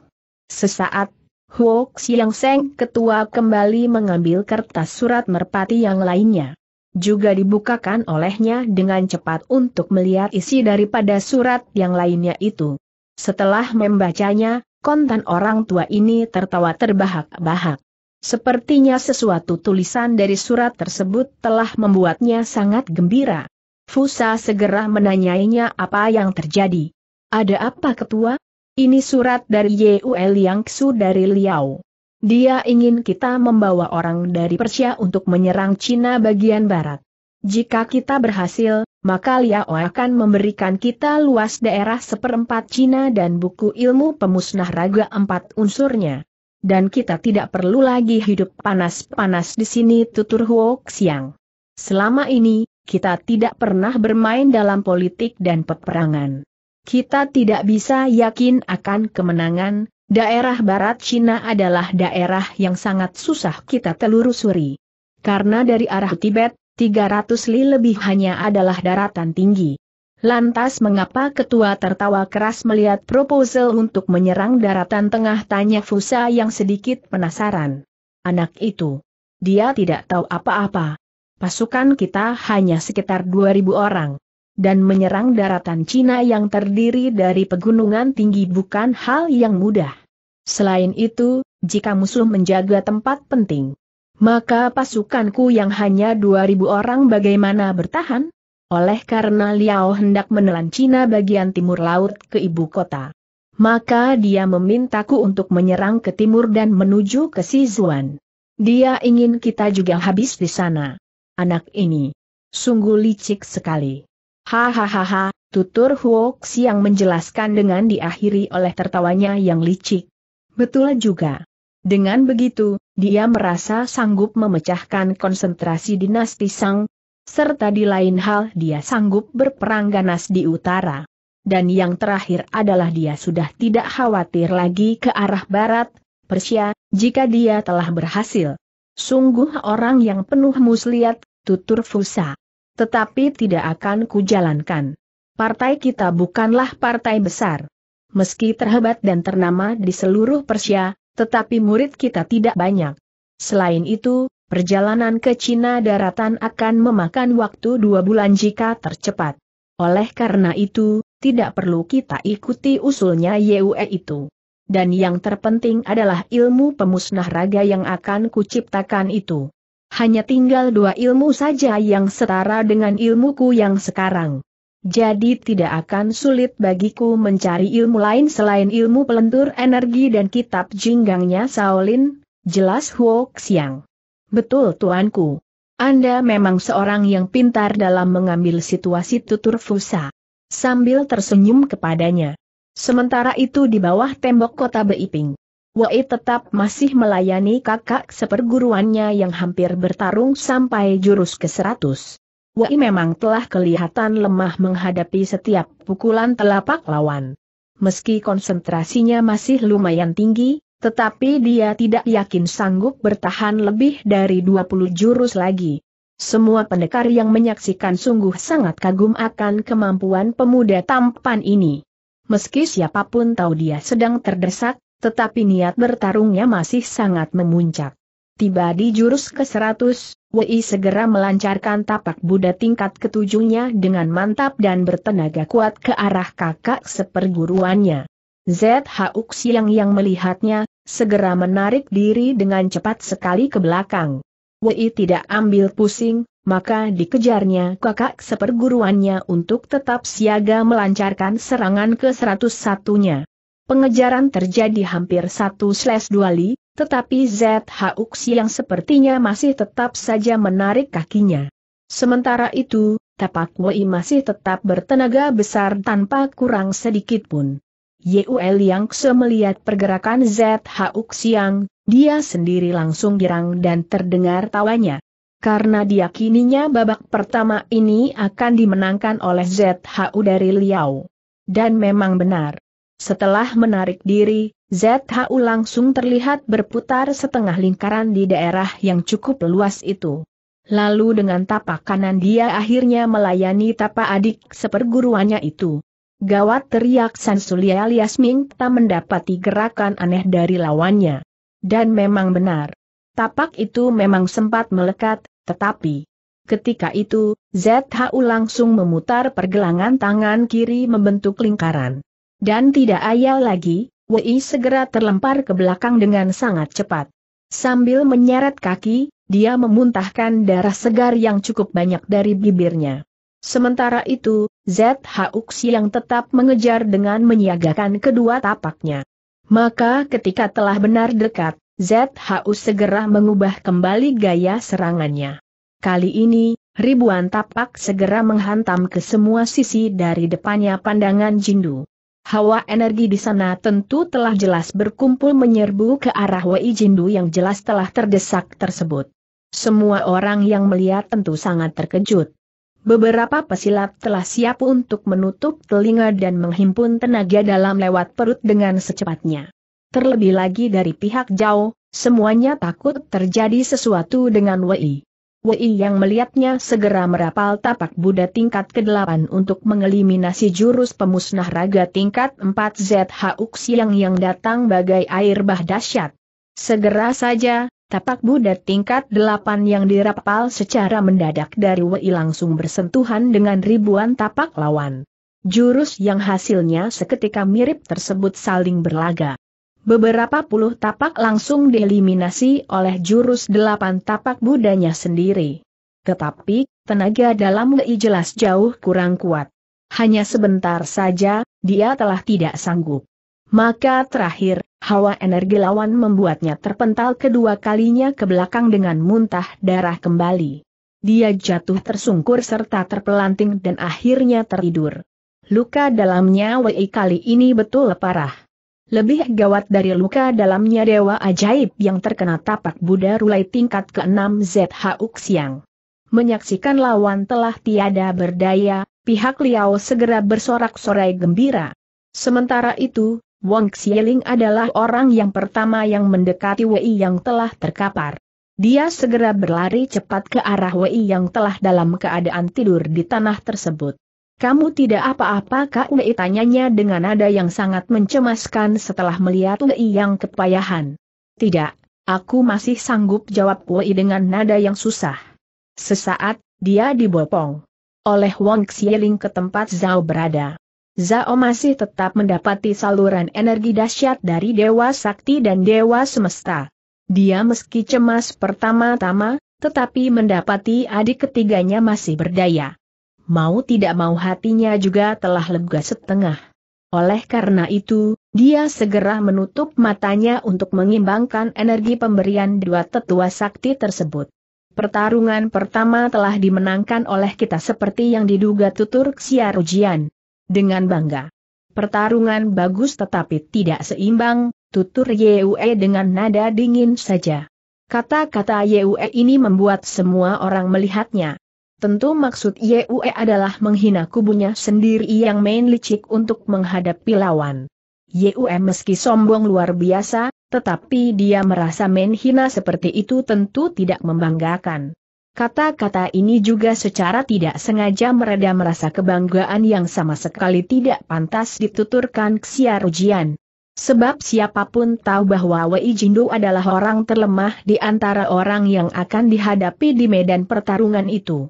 Sesaat, Huo Xiang Seng ketua kembali mengambil kertas surat merpati yang lainnya. Juga dibukakan olehnya dengan cepat untuk melihat isi daripada surat yang lainnya itu. Setelah membacanya, kontan orang tua ini tertawa terbahak-bahak. Sepertinya sesuatu tulisan dari surat tersebut telah membuatnya sangat gembira. Fusa segera menanyainya apa yang terjadi. Ada apa ketua? Ini surat dari Yang Su dari Liao. Dia ingin kita membawa orang dari Persia untuk menyerang Cina bagian barat. Jika kita berhasil, maka Liao akan memberikan kita luas daerah seperempat Cina dan buku ilmu pemusnah raga empat unsurnya. Dan kita tidak perlu lagi hidup panas-panas di sini tutur Huo Xiang. Selama ini, kita tidak pernah bermain dalam politik dan peperangan. Kita tidak bisa yakin akan kemenangan, daerah barat Cina adalah daerah yang sangat susah kita telurusuri. Karena dari arah Tibet, 300 li lebih hanya adalah daratan tinggi. Lantas mengapa ketua tertawa keras melihat proposal untuk menyerang daratan tengah tanya Fusa yang sedikit penasaran. Anak itu. Dia tidak tahu apa-apa. Pasukan kita hanya sekitar 2000 orang. Dan menyerang daratan Cina yang terdiri dari pegunungan tinggi bukan hal yang mudah. Selain itu, jika musuh menjaga tempat penting, maka pasukanku yang hanya 2.000 orang bagaimana bertahan? Oleh karena Liao hendak menelan Cina bagian timur laut ke ibu kota. Maka dia memintaku untuk menyerang ke timur dan menuju ke Sizuan. Dia ingin kita juga habis di sana. Anak ini. Sungguh licik sekali. Hahaha, tutur Huok yang menjelaskan dengan diakhiri oleh tertawanya yang licik. Betul juga. Dengan begitu, dia merasa sanggup memecahkan konsentrasi dinasti Sang, serta di lain hal dia sanggup berperang ganas di utara. Dan yang terakhir adalah dia sudah tidak khawatir lagi ke arah barat, Persia, jika dia telah berhasil. Sungguh orang yang penuh muslihat, tutur Fusa. Tetapi tidak akan kujalankan. Partai kita bukanlah partai besar. Meski terhebat dan ternama di seluruh Persia, tetapi murid kita tidak banyak. Selain itu, perjalanan ke Cina daratan akan memakan waktu dua bulan jika tercepat. Oleh karena itu, tidak perlu kita ikuti usulnya Yue itu. Dan yang terpenting adalah ilmu pemusnah raga yang akan kuciptakan itu. Hanya tinggal dua ilmu saja yang setara dengan ilmuku yang sekarang jadi tidak akan sulit bagiku mencari ilmu lain selain ilmu pelentur energi dan kitab jinggangnya Shaolin, jelas Huo Xiang. Betul tuanku. Anda memang seorang yang pintar dalam mengambil situasi tutur fusa. Sambil tersenyum kepadanya. Sementara itu di bawah tembok kota Beiping. Wei tetap masih melayani kakak seperguruannya yang hampir bertarung sampai jurus ke-100. Wei memang telah kelihatan lemah menghadapi setiap pukulan telapak lawan. Meski konsentrasinya masih lumayan tinggi, tetapi dia tidak yakin sanggup bertahan lebih dari 20 jurus lagi. Semua pendekar yang menyaksikan sungguh sangat kagum akan kemampuan pemuda tampan ini. Meski siapapun tahu dia sedang terdesak, tetapi niat bertarungnya masih sangat memuncak. Tiba di jurus ke-100, Wei segera melancarkan tapak Buddha tingkat ketujuhnya dengan mantap dan bertenaga kuat ke arah kakak seperguruannya. ZH Xiang yang melihatnya, segera menarik diri dengan cepat sekali ke belakang. Wei tidak ambil pusing, maka dikejarnya kakak seperguruannya untuk tetap siaga melancarkan serangan ke-101-nya. Pengejaran terjadi hampir 1/2 li, tetapi ZHUX yang sepertinya masih tetap saja menarik kakinya. Sementara itu, tapak Wei masih tetap bertenaga besar tanpa kurang sedikit pun. Yul yang melihat pergerakan ZHUX yang, dia sendiri langsung girang dan terdengar tawanya. Karena diyakininya babak pertama ini akan dimenangkan oleh ZHU dari Liao. Dan memang benar. Setelah menarik diri, ZHU langsung terlihat berputar setengah lingkaran di daerah yang cukup luas itu. Lalu dengan tapak kanan dia akhirnya melayani tapak adik seperguruannya itu. Gawat teriak Sansulia alias Ming tak mendapati gerakan aneh dari lawannya. Dan memang benar. Tapak itu memang sempat melekat, tetapi ketika itu, ZHU langsung memutar pergelangan tangan kiri membentuk lingkaran. Dan tidak ayal lagi, Wei segera terlempar ke belakang dengan sangat cepat. Sambil menyeret kaki, dia memuntahkan darah segar yang cukup banyak dari bibirnya. Sementara itu, ZHUX yang tetap mengejar dengan menyiagakan kedua tapaknya. Maka ketika telah benar dekat, ZHUX segera mengubah kembali gaya serangannya. Kali ini, ribuan tapak segera menghantam ke semua sisi dari depannya pandangan Jindu. Hawa energi di sana tentu telah jelas berkumpul menyerbu ke arah Wei Jindu yang jelas telah terdesak tersebut. Semua orang yang melihat tentu sangat terkejut. Beberapa pesilat telah siap untuk menutup telinga dan menghimpun tenaga dalam lewat perut dengan secepatnya. Terlebih lagi dari pihak jauh, semuanya takut terjadi sesuatu dengan Wei. Wei yang melihatnya segera merapal tapak Buddha tingkat ke-8 untuk mengeliminasi jurus pemusnah raga tingkat 4 ZH Uxiang yang datang bagai air bah dahsyat. Segera saja, tapak Buddha tingkat 8 yang dirapal secara mendadak dari Wei langsung bersentuhan dengan ribuan tapak lawan. Jurus yang hasilnya seketika mirip tersebut saling berlaga beberapa puluh tapak langsung dieliminasi oleh jurus delapan tapak budanya sendiri. Tetapi, tenaga dalam Lei jelas jauh kurang kuat. Hanya sebentar saja, dia telah tidak sanggup. Maka terakhir, hawa energi lawan membuatnya terpental kedua kalinya ke belakang dengan muntah darah kembali. Dia jatuh tersungkur serta terpelanting dan akhirnya tertidur. Luka dalamnya Wei kali ini betul parah. Lebih gawat dari luka dalamnya dewa ajaib yang terkena tapak Buddha Rulai tingkat ke-6 ZHU Xiang. Menyaksikan lawan telah tiada berdaya, pihak Liao segera bersorak-sorai gembira. Sementara itu, Wang Xieling adalah orang yang pertama yang mendekati Wei yang telah terkapar. Dia segera berlari cepat ke arah Wei yang telah dalam keadaan tidur di tanah tersebut. Kamu tidak apa-apa Kak Wei tanyanya dengan nada yang sangat mencemaskan setelah melihat Wei yang kepayahan. Tidak, aku masih sanggup jawab Wei dengan nada yang susah. Sesaat, dia dibopong. Oleh Wang Xieling ke tempat Zhao berada. Zhao masih tetap mendapati saluran energi dahsyat dari Dewa Sakti dan Dewa Semesta. Dia meski cemas pertama-tama, tetapi mendapati adik ketiganya masih berdaya mau tidak mau hatinya juga telah lega setengah. Oleh karena itu, dia segera menutup matanya untuk mengimbangkan energi pemberian dua tetua sakti tersebut. Pertarungan pertama telah dimenangkan oleh kita seperti yang diduga tutur ujian. Dengan bangga. Pertarungan bagus tetapi tidak seimbang, tutur Yue dengan nada dingin saja. Kata-kata Yue ini membuat semua orang melihatnya. Tentu maksud Yue adalah menghina kubunya sendiri yang main licik untuk menghadapi lawan. Yue meski sombong luar biasa, tetapi dia merasa main hina seperti itu tentu tidak membanggakan. Kata-kata ini juga secara tidak sengaja mereda merasa kebanggaan yang sama sekali tidak pantas dituturkan Xia Rujian. Sebab siapapun tahu bahwa Wei Jindu adalah orang terlemah di antara orang yang akan dihadapi di medan pertarungan itu.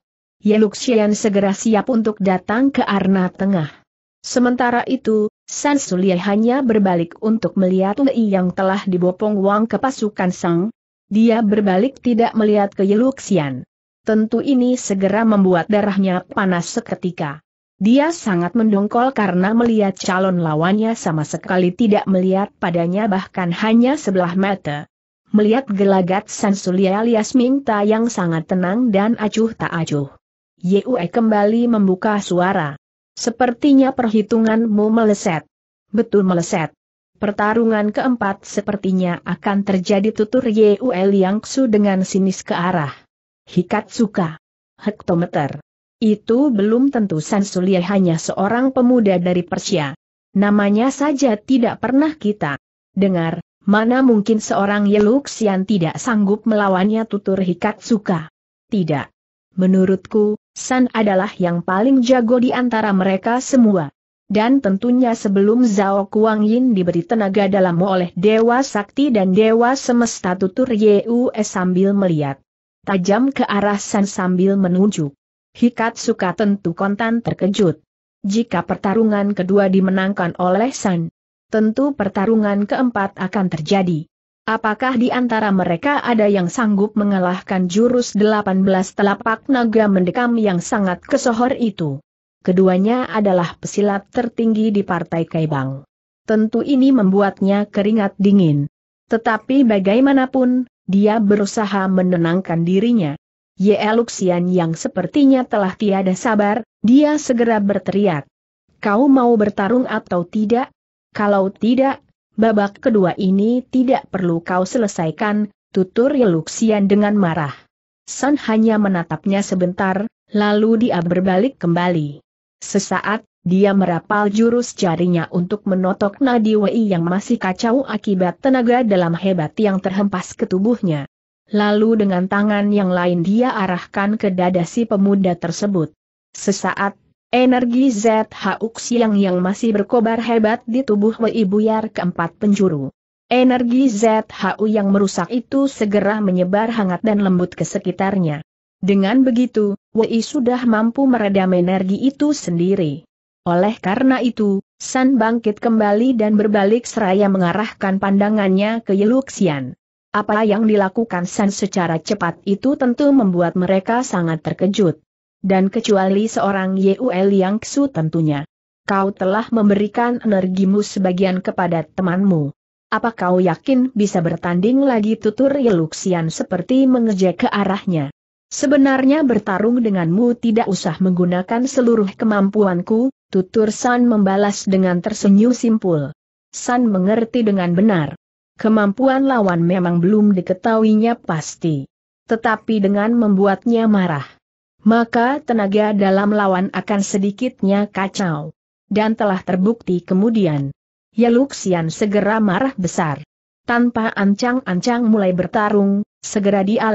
Yeluxian segera siap untuk datang ke Arna Tengah. Sementara itu, San Sulie hanya berbalik untuk melihat Lei yang telah dibopong Wang ke pasukan Sang. Dia berbalik tidak melihat ke Yeluxian. Tentu ini segera membuat darahnya panas seketika. Dia sangat mendongkol karena melihat calon lawannya sama sekali tidak melihat padanya bahkan hanya sebelah mata. Melihat gelagat Sansulia alias Mingta yang sangat tenang dan acuh tak acuh. Yue kembali membuka suara. Sepertinya perhitunganmu meleset. Betul meleset. Pertarungan keempat sepertinya akan terjadi tutur Yue Liangsu dengan sinis ke arah. Hikatsuka. Hektometer. Itu belum tentu Sansulia hanya seorang pemuda dari Persia. Namanya saja tidak pernah kita dengar, mana mungkin seorang Yeluxian tidak sanggup melawannya tutur Hikatsuka. Tidak. Menurutku, San adalah yang paling jago di antara mereka semua. Dan tentunya sebelum Zhao Kuang Yin diberi tenaga dalam oleh Dewa Sakti dan Dewa Semesta Tutur Yue sambil melihat tajam ke arah San sambil menunjuk. Hikat suka tentu kontan terkejut. Jika pertarungan kedua dimenangkan oleh San, tentu pertarungan keempat akan terjadi. Apakah di antara mereka ada yang sanggup mengalahkan jurus 18 telapak naga mendekam yang sangat kesohor itu? Keduanya adalah pesilat tertinggi di Partai Kaibang. Tentu ini membuatnya keringat dingin. Tetapi bagaimanapun, dia berusaha menenangkan dirinya. Ye Luxian yang sepertinya telah tiada sabar, dia segera berteriak. Kau mau bertarung atau tidak? Kalau tidak, babak kedua ini tidak perlu kau selesaikan, tutur Yeluxian dengan marah. San hanya menatapnya sebentar, lalu dia berbalik kembali. Sesaat, dia merapal jurus jarinya untuk menotok nadi Wei yang masih kacau akibat tenaga dalam hebat yang terhempas ke tubuhnya. Lalu dengan tangan yang lain dia arahkan ke dada si pemuda tersebut. Sesaat, Energi ZHU Uxiang yang masih berkobar hebat di tubuh Wei Buyar keempat penjuru. Energi ZHU yang merusak itu segera menyebar hangat dan lembut ke sekitarnya. Dengan begitu, Wei sudah mampu meredam energi itu sendiri. Oleh karena itu, San bangkit kembali dan berbalik seraya mengarahkan pandangannya ke Yeluxian. Apa yang dilakukan San secara cepat itu tentu membuat mereka sangat terkejut dan kecuali seorang Yul yang Ksu tentunya. Kau telah memberikan energimu sebagian kepada temanmu. Apa kau yakin bisa bertanding lagi tutur Yeluxian seperti mengejek ke arahnya? Sebenarnya bertarung denganmu tidak usah menggunakan seluruh kemampuanku, tutur San membalas dengan tersenyum simpul. San mengerti dengan benar. Kemampuan lawan memang belum diketahuinya pasti. Tetapi dengan membuatnya marah maka tenaga dalam lawan akan sedikitnya kacau. Dan telah terbukti kemudian. Ya Luxian segera marah besar. Tanpa ancang-ancang mulai bertarung, segera dia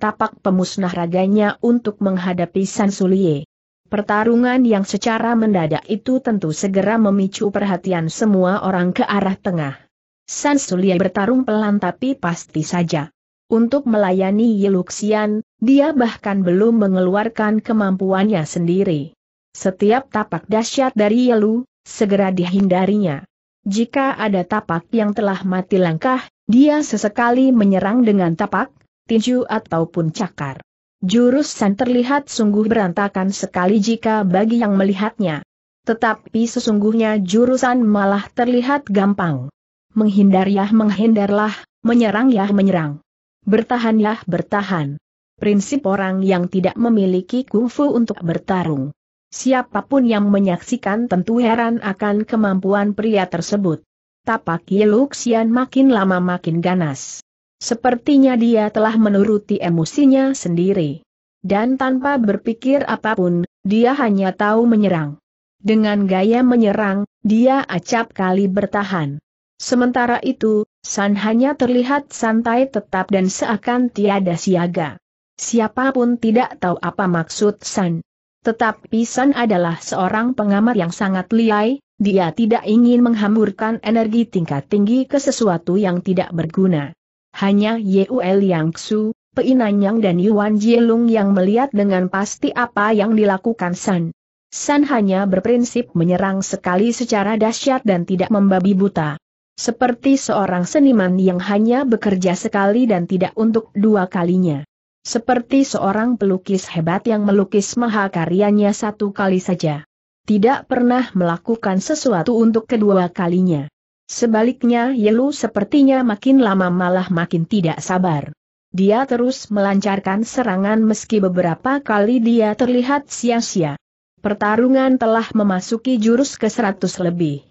tapak pemusnah raganya untuk menghadapi San Sansulie. Pertarungan yang secara mendadak itu tentu segera memicu perhatian semua orang ke arah tengah. San Sansulie bertarung pelan tapi pasti saja. Untuk melayani Yiluxian, dia bahkan belum mengeluarkan kemampuannya sendiri. Setiap tapak dahsyat dari Yelu, segera dihindarinya. Jika ada tapak yang telah mati langkah, dia sesekali menyerang dengan tapak, tinju ataupun cakar. Jurus San terlihat sungguh berantakan sekali jika bagi yang melihatnya. Tetapi sesungguhnya jurusan malah terlihat gampang. Menghindar yah menghindarlah, menyerang yah menyerang. Bertahanlah bertahan. Prinsip orang yang tidak memiliki kungfu untuk bertarung. Siapapun yang menyaksikan tentu heran akan kemampuan pria tersebut. Tapak Yeluxian makin lama makin ganas. Sepertinya dia telah menuruti emosinya sendiri. Dan tanpa berpikir apapun, dia hanya tahu menyerang. Dengan gaya menyerang, dia acap kali bertahan. Sementara itu, San hanya terlihat santai tetap dan seakan tiada siaga. Siapapun tidak tahu apa maksud San. Tetapi San adalah seorang pengamat yang sangat liai, dia tidak ingin menghamburkan energi tingkat tinggi ke sesuatu yang tidak berguna. Hanya Yul Yang Su, Peinanyang dan Yuan Jielung yang melihat dengan pasti apa yang dilakukan San. San hanya berprinsip menyerang sekali secara dahsyat dan tidak membabi buta. Seperti seorang seniman yang hanya bekerja sekali dan tidak untuk dua kalinya. Seperti seorang pelukis hebat yang melukis maha karyanya satu kali saja. Tidak pernah melakukan sesuatu untuk kedua kalinya. Sebaliknya Yelu sepertinya makin lama malah makin tidak sabar. Dia terus melancarkan serangan meski beberapa kali dia terlihat sia-sia. Pertarungan telah memasuki jurus ke-100 lebih.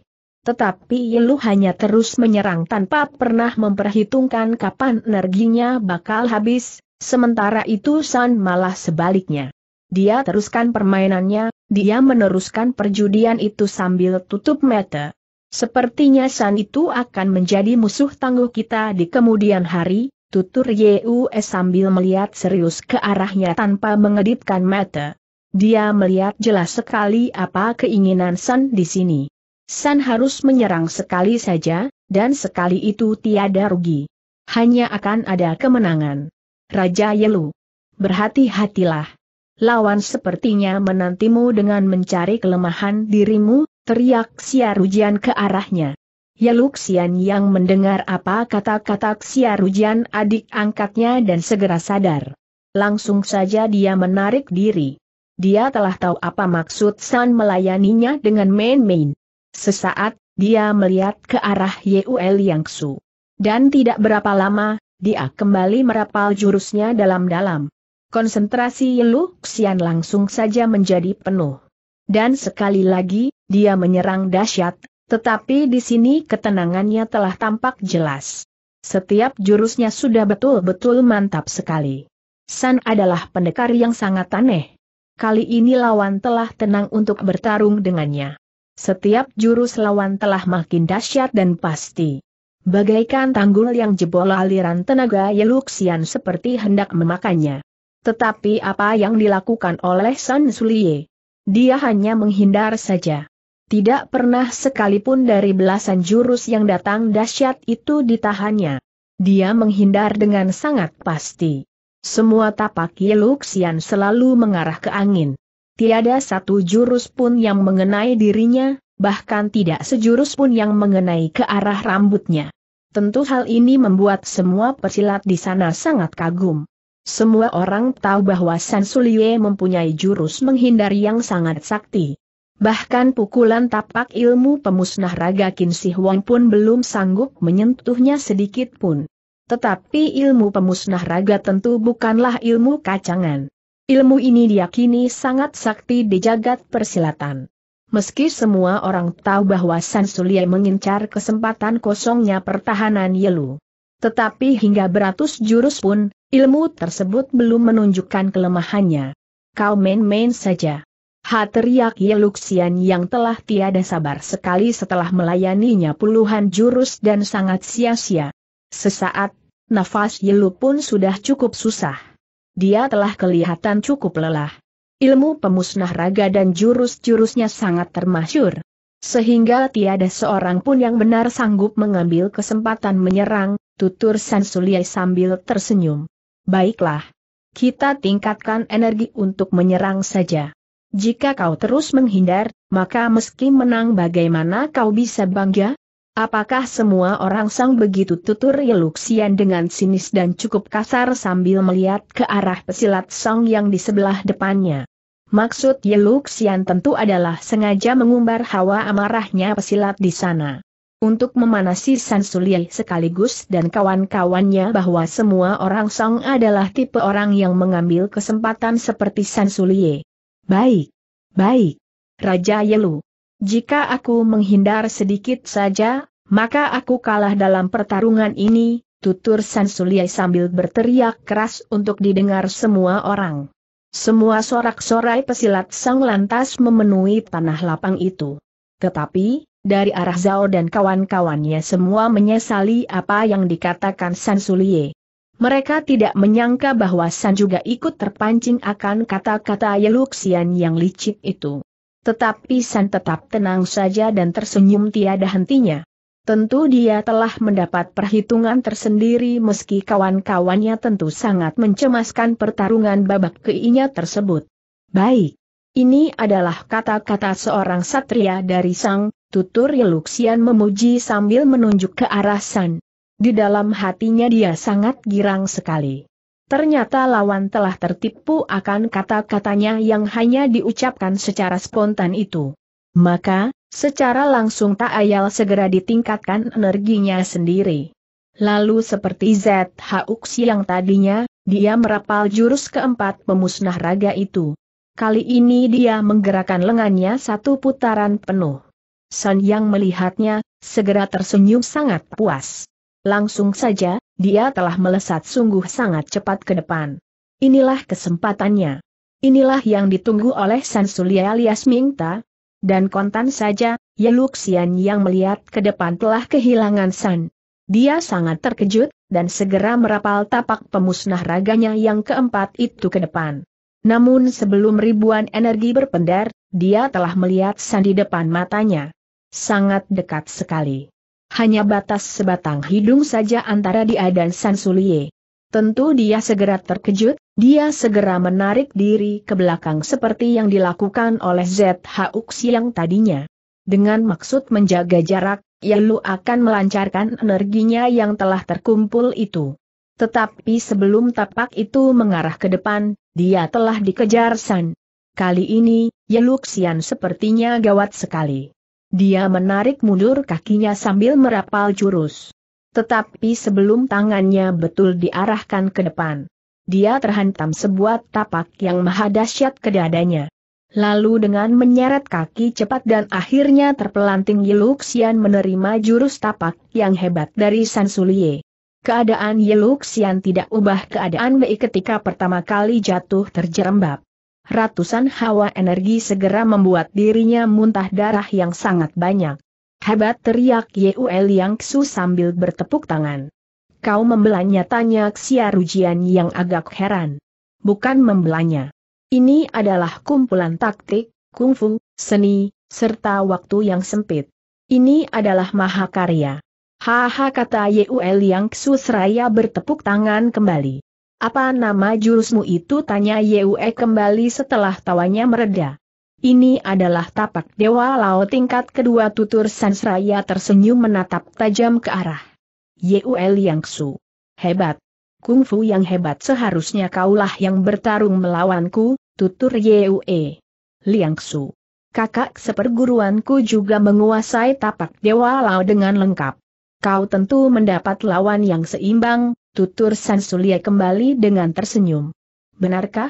Tetapi Yelu hanya terus menyerang tanpa pernah memperhitungkan kapan energinya bakal habis, sementara itu San malah sebaliknya. Dia teruskan permainannya, dia meneruskan perjudian itu sambil tutup mata. Sepertinya San itu akan menjadi musuh tangguh kita di kemudian hari, tutur Yus sambil melihat serius ke arahnya tanpa mengedipkan mata. Dia melihat jelas sekali apa keinginan San di sini. San harus menyerang sekali saja, dan sekali itu tiada rugi. Hanya akan ada kemenangan. Raja Yelu. Berhati-hatilah. Lawan sepertinya menantimu dengan mencari kelemahan dirimu, teriak Siarujian ke arahnya. Sian yang mendengar apa kata-kata Xiarujian adik angkatnya dan segera sadar. Langsung saja dia menarik diri. Dia telah tahu apa maksud San melayaninya dengan main-main. Sesaat, dia melihat ke arah Yul Yang Su. Dan tidak berapa lama, dia kembali merapal jurusnya dalam-dalam. Konsentrasi Yelu Xian langsung saja menjadi penuh. Dan sekali lagi, dia menyerang dahsyat, tetapi di sini ketenangannya telah tampak jelas. Setiap jurusnya sudah betul-betul mantap sekali. San adalah pendekar yang sangat aneh. Kali ini lawan telah tenang untuk bertarung dengannya. Setiap jurus lawan telah makin dahsyat dan pasti. Bagaikan tanggul yang jebol aliran tenaga Yeluxian seperti hendak memakannya. Tetapi apa yang dilakukan oleh San Sulie? Dia hanya menghindar saja. Tidak pernah sekalipun dari belasan jurus yang datang dahsyat itu ditahannya. Dia menghindar dengan sangat pasti. Semua tapak Yeluxian selalu mengarah ke angin tiada satu jurus pun yang mengenai dirinya, bahkan tidak sejurus pun yang mengenai ke arah rambutnya. Tentu hal ini membuat semua persilat di sana sangat kagum. Semua orang tahu bahwa Sansulie mempunyai jurus menghindar yang sangat sakti. Bahkan pukulan tapak ilmu pemusnah raga Qin Si pun belum sanggup menyentuhnya sedikit pun. Tetapi ilmu pemusnah raga tentu bukanlah ilmu kacangan. Ilmu ini diyakini sangat sakti di jagat persilatan. Meski semua orang tahu bahwa Sansulia mengincar kesempatan kosongnya pertahanan Yelu. Tetapi hingga beratus jurus pun, ilmu tersebut belum menunjukkan kelemahannya. Kau main-main saja. Ha teriak Yeluxian yang telah tiada sabar sekali setelah melayaninya puluhan jurus dan sangat sia-sia. Sesaat, nafas Yelu pun sudah cukup susah dia telah kelihatan cukup lelah. Ilmu pemusnah raga dan jurus-jurusnya sangat termasyur. Sehingga tiada seorang pun yang benar sanggup mengambil kesempatan menyerang, tutur San sambil tersenyum. Baiklah. Kita tingkatkan energi untuk menyerang saja. Jika kau terus menghindar, maka meski menang bagaimana kau bisa bangga? Apakah semua orang sang begitu tutur Yeluxian dengan sinis dan cukup kasar sambil melihat ke arah pesilat sang yang di sebelah depannya? Maksud Yeluxian tentu adalah sengaja mengumbar hawa amarahnya pesilat di sana. Untuk memanasi Sansulie sekaligus dan kawan-kawannya bahwa semua orang Song adalah tipe orang yang mengambil kesempatan seperti Sansulie. Baik, baik. Raja Yelu, jika aku menghindar sedikit saja, maka aku kalah dalam pertarungan ini, tutur San sambil berteriak keras untuk didengar semua orang. Semua sorak-sorai pesilat sang lantas memenuhi tanah lapang itu. Tetapi, dari arah Zhao dan kawan-kawannya semua menyesali apa yang dikatakan Sansulie. Mereka tidak menyangka bahwa San juga ikut terpancing akan kata-kata Yeluxian yang licik itu. Tetapi San tetap tenang saja dan tersenyum tiada hentinya. Tentu dia telah mendapat perhitungan tersendiri meski kawan-kawannya tentu sangat mencemaskan pertarungan babak keinya tersebut. Baik. Ini adalah kata-kata seorang satria dari Sang, tutur Yeluxian memuji sambil menunjuk ke arah San. Di dalam hatinya dia sangat girang sekali. Ternyata lawan telah tertipu akan kata-katanya yang hanya diucapkan secara spontan itu. Maka, secara langsung tak ayal segera ditingkatkan energinya sendiri. Lalu seperti ZH yang tadinya, dia merapal jurus keempat pemusnah raga itu. Kali ini dia menggerakkan lengannya satu putaran penuh. Sun yang melihatnya, segera tersenyum sangat puas. Langsung saja, dia telah melesat sungguh sangat cepat ke depan. Inilah kesempatannya. Inilah yang ditunggu oleh Sansulia alias Mingta. Dan kontan saja, Yeluxian ya yang melihat ke depan telah kehilangan San. Dia sangat terkejut, dan segera merapal tapak pemusnah raganya yang keempat itu ke depan. Namun sebelum ribuan energi berpendar, dia telah melihat San di depan matanya. Sangat dekat sekali. Hanya batas sebatang hidung saja antara dia dan Sansulie. Tentu dia segera terkejut, dia segera menarik diri ke belakang seperti yang dilakukan oleh ZHU yang tadinya. Dengan maksud menjaga jarak, Yalu akan melancarkan energinya yang telah terkumpul itu. Tetapi sebelum tapak itu mengarah ke depan, dia telah dikejar San. Kali ini, Yeluxian sepertinya gawat sekali. Dia menarik mundur kakinya sambil merapal jurus. Tetapi sebelum tangannya betul diarahkan ke depan, dia terhantam sebuah tapak yang mahadasyat ke dadanya. Lalu dengan menyeret kaki cepat dan akhirnya terpelanting Yeluxian menerima jurus tapak yang hebat dari Sansulie. Keadaan Yeluxian tidak ubah keadaan Bei ketika pertama kali jatuh terjerembab ratusan hawa energi segera membuat dirinya muntah darah yang sangat banyak. Hebat teriak Yul Yang Ksu sambil bertepuk tangan. Kau membelanya tanya Xia Rujian yang agak heran. Bukan membelanya. Ini adalah kumpulan taktik, kungfu, seni, serta waktu yang sempit. Ini adalah mahakarya. Haha kata Yul Yang Ksu seraya bertepuk tangan kembali. Apa nama jurusmu itu? Tanya Yue kembali setelah tawanya mereda. Ini adalah tapak dewa laut tingkat kedua tutur Sansraya tersenyum menatap tajam ke arah. Yue Liangsu. Hebat. Kungfu yang hebat seharusnya kaulah yang bertarung melawanku, tutur Yue. Liangsu. Kakak seperguruanku juga menguasai tapak dewa laut dengan lengkap. Kau tentu mendapat lawan yang seimbang, Tutur Sansulia kembali dengan tersenyum. Benarkah?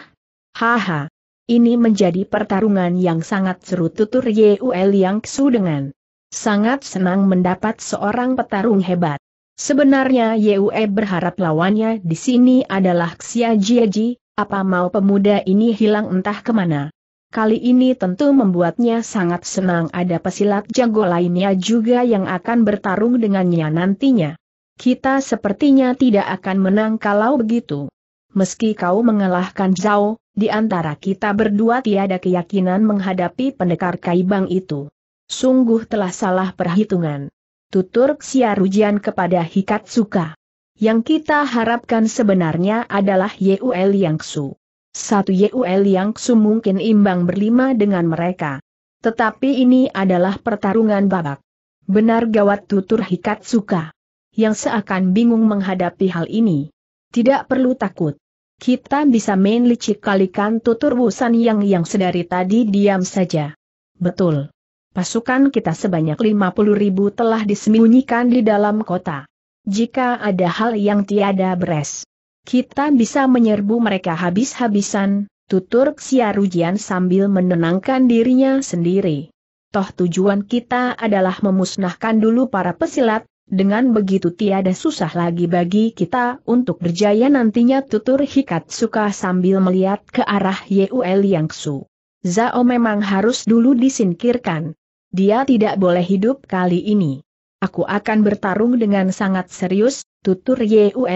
Haha. Ini menjadi pertarungan yang sangat seru tutur Yul Yang Su dengan sangat senang mendapat seorang petarung hebat. Sebenarnya Yue berharap lawannya di sini adalah Xia Jieji, apa mau pemuda ini hilang entah kemana. Kali ini tentu membuatnya sangat senang ada pesilat jago lainnya juga yang akan bertarung dengannya nantinya. Kita sepertinya tidak akan menang kalau begitu. Meski kau mengalahkan Zhao, di antara kita berdua tiada keyakinan menghadapi pendekar Kaibang itu. Sungguh telah salah perhitungan. Tutur ujian kepada Hikatsuka. Yang kita harapkan sebenarnya adalah Yuel Yangsu. Satu Yuel Yangsu mungkin imbang berlima dengan mereka. Tetapi ini adalah pertarungan babak. Benar gawat tutur Hikatsuka yang seakan bingung menghadapi hal ini. Tidak perlu takut. Kita bisa main licik kalikan tutur busan yang yang sedari tadi diam saja. Betul. Pasukan kita sebanyak 50 ribu telah disembunyikan di dalam kota. Jika ada hal yang tiada beres, kita bisa menyerbu mereka habis-habisan, tutur Xiarujian sambil menenangkan dirinya sendiri. Toh tujuan kita adalah memusnahkan dulu para pesilat, dengan begitu tiada susah lagi bagi kita untuk berjaya nantinya tutur Hikat suka sambil melihat ke arah Yul Su. Zao memang harus dulu disingkirkan. Dia tidak boleh hidup kali ini. Aku akan bertarung dengan sangat serius, tutur Yul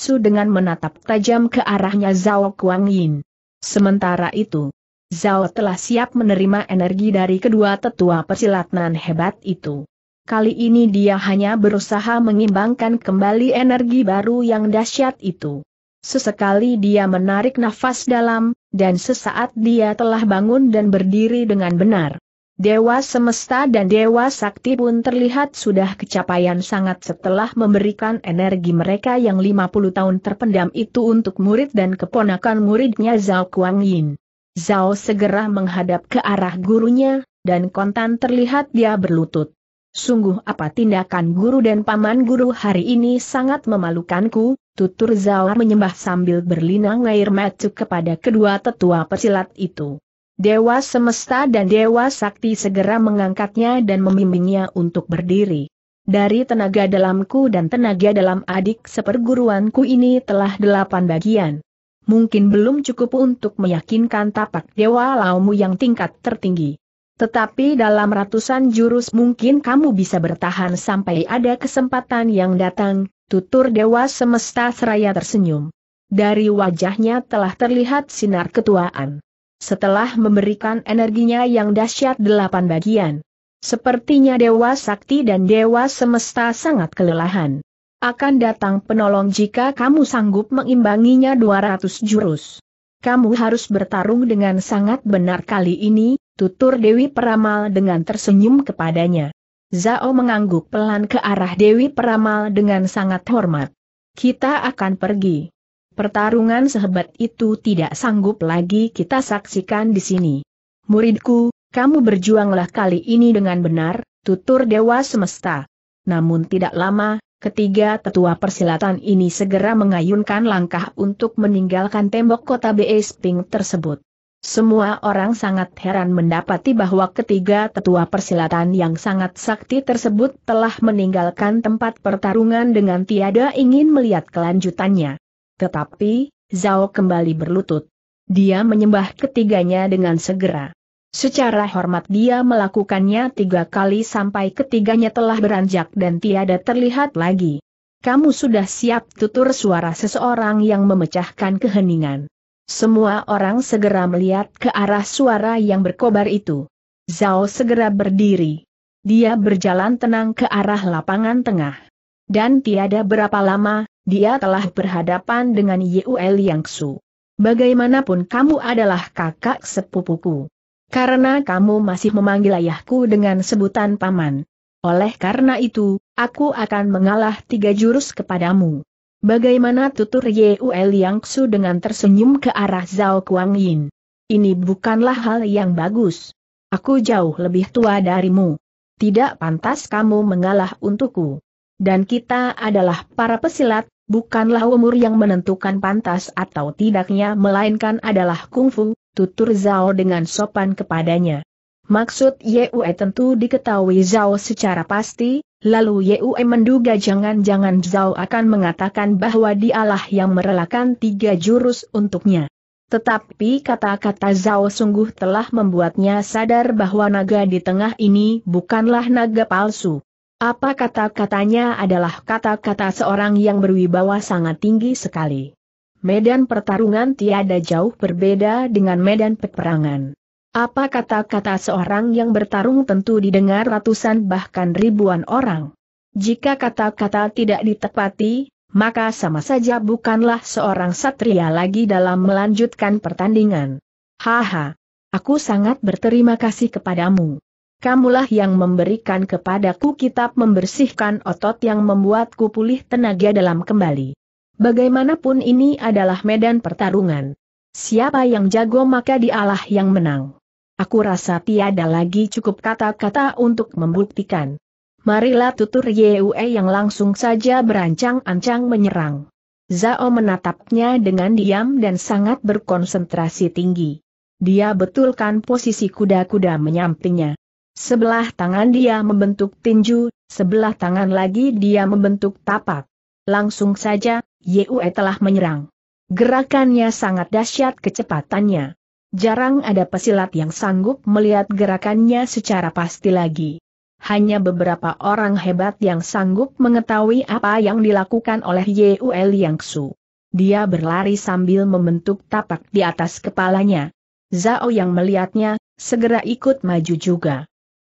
Su dengan menatap tajam ke arahnya Zao Kuang Yin. Sementara itu, Zao telah siap menerima energi dari kedua tetua persilatan hebat itu. Kali ini dia hanya berusaha mengimbangkan kembali energi baru yang dahsyat itu. Sesekali dia menarik nafas dalam, dan sesaat dia telah bangun dan berdiri dengan benar. Dewa semesta dan dewa sakti pun terlihat sudah kecapaian sangat setelah memberikan energi mereka yang 50 tahun terpendam itu untuk murid dan keponakan muridnya Zhao Kuang Yin. Zhao segera menghadap ke arah gurunya, dan kontan terlihat dia berlutut. Sungguh apa tindakan guru dan paman guru hari ini sangat memalukanku, tutur Zawa menyembah sambil berlinang air mata kepada kedua tetua pesilat itu. Dewa semesta dan dewa sakti segera mengangkatnya dan membimbingnya untuk berdiri. Dari tenaga dalamku dan tenaga dalam adik seperguruanku ini telah delapan bagian. Mungkin belum cukup untuk meyakinkan tapak dewa laumu yang tingkat tertinggi. Tetapi dalam ratusan jurus mungkin kamu bisa bertahan sampai ada kesempatan yang datang, tutur Dewa Semesta Seraya tersenyum. Dari wajahnya telah terlihat sinar ketuaan. Setelah memberikan energinya yang dahsyat delapan bagian. Sepertinya Dewa Sakti dan Dewa Semesta sangat kelelahan. Akan datang penolong jika kamu sanggup mengimbanginya 200 jurus. Kamu harus bertarung dengan sangat benar kali ini, Tutur Dewi Peramal dengan tersenyum kepadanya. Zao mengangguk pelan ke arah Dewi Peramal dengan sangat hormat. Kita akan pergi. Pertarungan sehebat itu tidak sanggup lagi kita saksikan di sini. Muridku, kamu berjuanglah kali ini dengan benar, tutur Dewa Semesta. Namun tidak lama, ketiga tetua persilatan ini segera mengayunkan langkah untuk meninggalkan tembok kota Beesping tersebut. Semua orang sangat heran mendapati bahwa ketiga tetua persilatan yang sangat sakti tersebut telah meninggalkan tempat pertarungan dengan tiada ingin melihat kelanjutannya. Tetapi, Zhao kembali berlutut. Dia menyembah ketiganya dengan segera. Secara hormat dia melakukannya tiga kali sampai ketiganya telah beranjak dan tiada terlihat lagi. Kamu sudah siap tutur suara seseorang yang memecahkan keheningan. Semua orang segera melihat ke arah suara yang berkobar itu. Zhao segera berdiri. Dia berjalan tenang ke arah lapangan tengah. Dan tiada berapa lama, dia telah berhadapan dengan Yuel Yangsu. Bagaimanapun kamu adalah kakak sepupuku. Karena kamu masih memanggil ayahku dengan sebutan paman. Oleh karena itu, aku akan mengalah tiga jurus kepadamu. Bagaimana tutur Yang Su dengan tersenyum ke arah Zhao Kuang Yin. Ini bukanlah hal yang bagus. Aku jauh lebih tua darimu. Tidak pantas kamu mengalah untukku. Dan kita adalah para pesilat, bukanlah umur yang menentukan pantas atau tidaknya melainkan adalah kungfu, tutur Zhao dengan sopan kepadanya. Maksud Yue tentu diketahui Zhao secara pasti, lalu Yue menduga jangan-jangan Zhao akan mengatakan bahwa dialah yang merelakan tiga jurus untuknya. Tetapi kata-kata Zhao sungguh telah membuatnya sadar bahwa naga di tengah ini bukanlah naga palsu. Apa kata-katanya adalah kata-kata seorang yang berwibawa sangat tinggi sekali. Medan pertarungan tiada jauh berbeda dengan medan peperangan. Apa kata-kata seorang yang bertarung tentu didengar ratusan bahkan ribuan orang. Jika kata-kata tidak ditepati, maka sama saja bukanlah seorang satria lagi dalam melanjutkan pertandingan. Haha, aku sangat berterima kasih kepadamu. Kamulah yang memberikan kepadaku kitab membersihkan otot yang membuatku pulih tenaga dalam kembali. Bagaimanapun ini adalah medan pertarungan. Siapa yang jago maka dialah yang menang. Aku rasa tiada lagi cukup kata-kata untuk membuktikan. Marilah tutur Yue yang langsung saja berancang-ancang menyerang. Zao menatapnya dengan diam dan sangat berkonsentrasi tinggi. Dia betulkan posisi kuda-kuda menyampingnya. Sebelah tangan dia membentuk tinju, sebelah tangan lagi dia membentuk tapak. Langsung saja, Yue telah menyerang. Gerakannya sangat dahsyat kecepatannya. Jarang ada pesilat yang sanggup melihat gerakannya secara pasti lagi. Hanya beberapa orang hebat yang sanggup mengetahui apa yang dilakukan oleh Yuel Su. Dia berlari sambil membentuk tapak di atas kepalanya. Zhao yang melihatnya, segera ikut maju juga.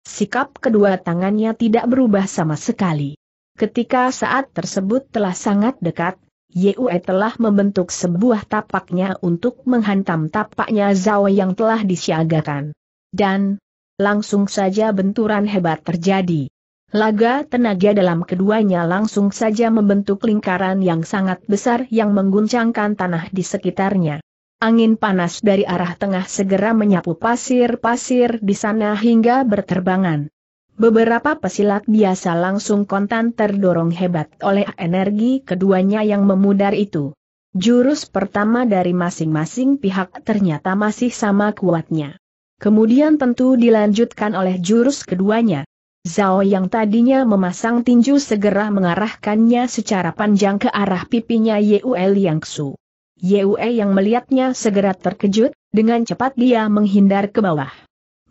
Sikap kedua tangannya tidak berubah sama sekali. Ketika saat tersebut telah sangat dekat, Yue telah membentuk sebuah tapaknya untuk menghantam tapaknya Zhao yang telah disiagakan. Dan, langsung saja benturan hebat terjadi. Laga tenaga dalam keduanya langsung saja membentuk lingkaran yang sangat besar yang mengguncangkan tanah di sekitarnya. Angin panas dari arah tengah segera menyapu pasir-pasir di sana hingga berterbangan. Beberapa pesilat biasa langsung kontan terdorong hebat oleh energi keduanya yang memudar itu. Jurus pertama dari masing-masing pihak ternyata masih sama kuatnya. Kemudian tentu dilanjutkan oleh jurus keduanya. Zhao yang tadinya memasang tinju segera mengarahkannya secara panjang ke arah pipinya Yue Liangsu. Yue yang melihatnya segera terkejut, dengan cepat dia menghindar ke bawah.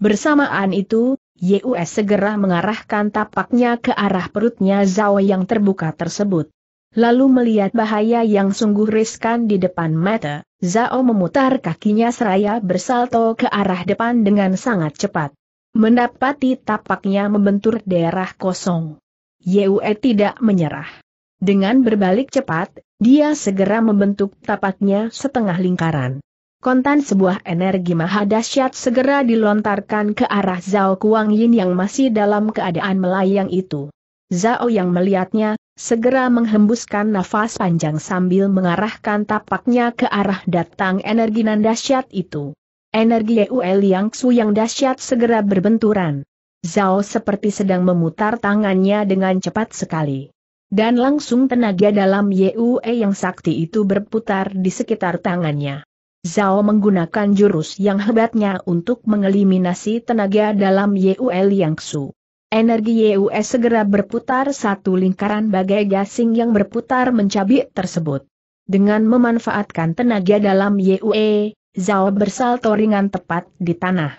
Bersamaan itu, Yus segera mengarahkan tapaknya ke arah perutnya Zhao yang terbuka tersebut. Lalu melihat bahaya yang sungguh riskan di depan mata, Zhao memutar kakinya seraya bersalto ke arah depan dengan sangat cepat. Mendapati tapaknya membentur daerah kosong. Yue tidak menyerah. Dengan berbalik cepat, dia segera membentuk tapaknya setengah lingkaran kontan sebuah energi maha dahsyat segera dilontarkan ke arah Zhao Kuang Yin yang masih dalam keadaan melayang itu. Zhao yang melihatnya, segera menghembuskan nafas panjang sambil mengarahkan tapaknya ke arah datang energi nan dahsyat itu. Energi Yuel Yang Su yang dasyat segera berbenturan. Zhao seperti sedang memutar tangannya dengan cepat sekali dan langsung tenaga dalam Yue yang sakti itu berputar di sekitar tangannya. Zhao menggunakan jurus yang hebatnya untuk mengeliminasi tenaga dalam Yue Su. Energi Yue segera berputar satu lingkaran bagai gasing yang berputar mencabik tersebut. Dengan memanfaatkan tenaga dalam Yue, Zhao bersalto ringan tepat di tanah.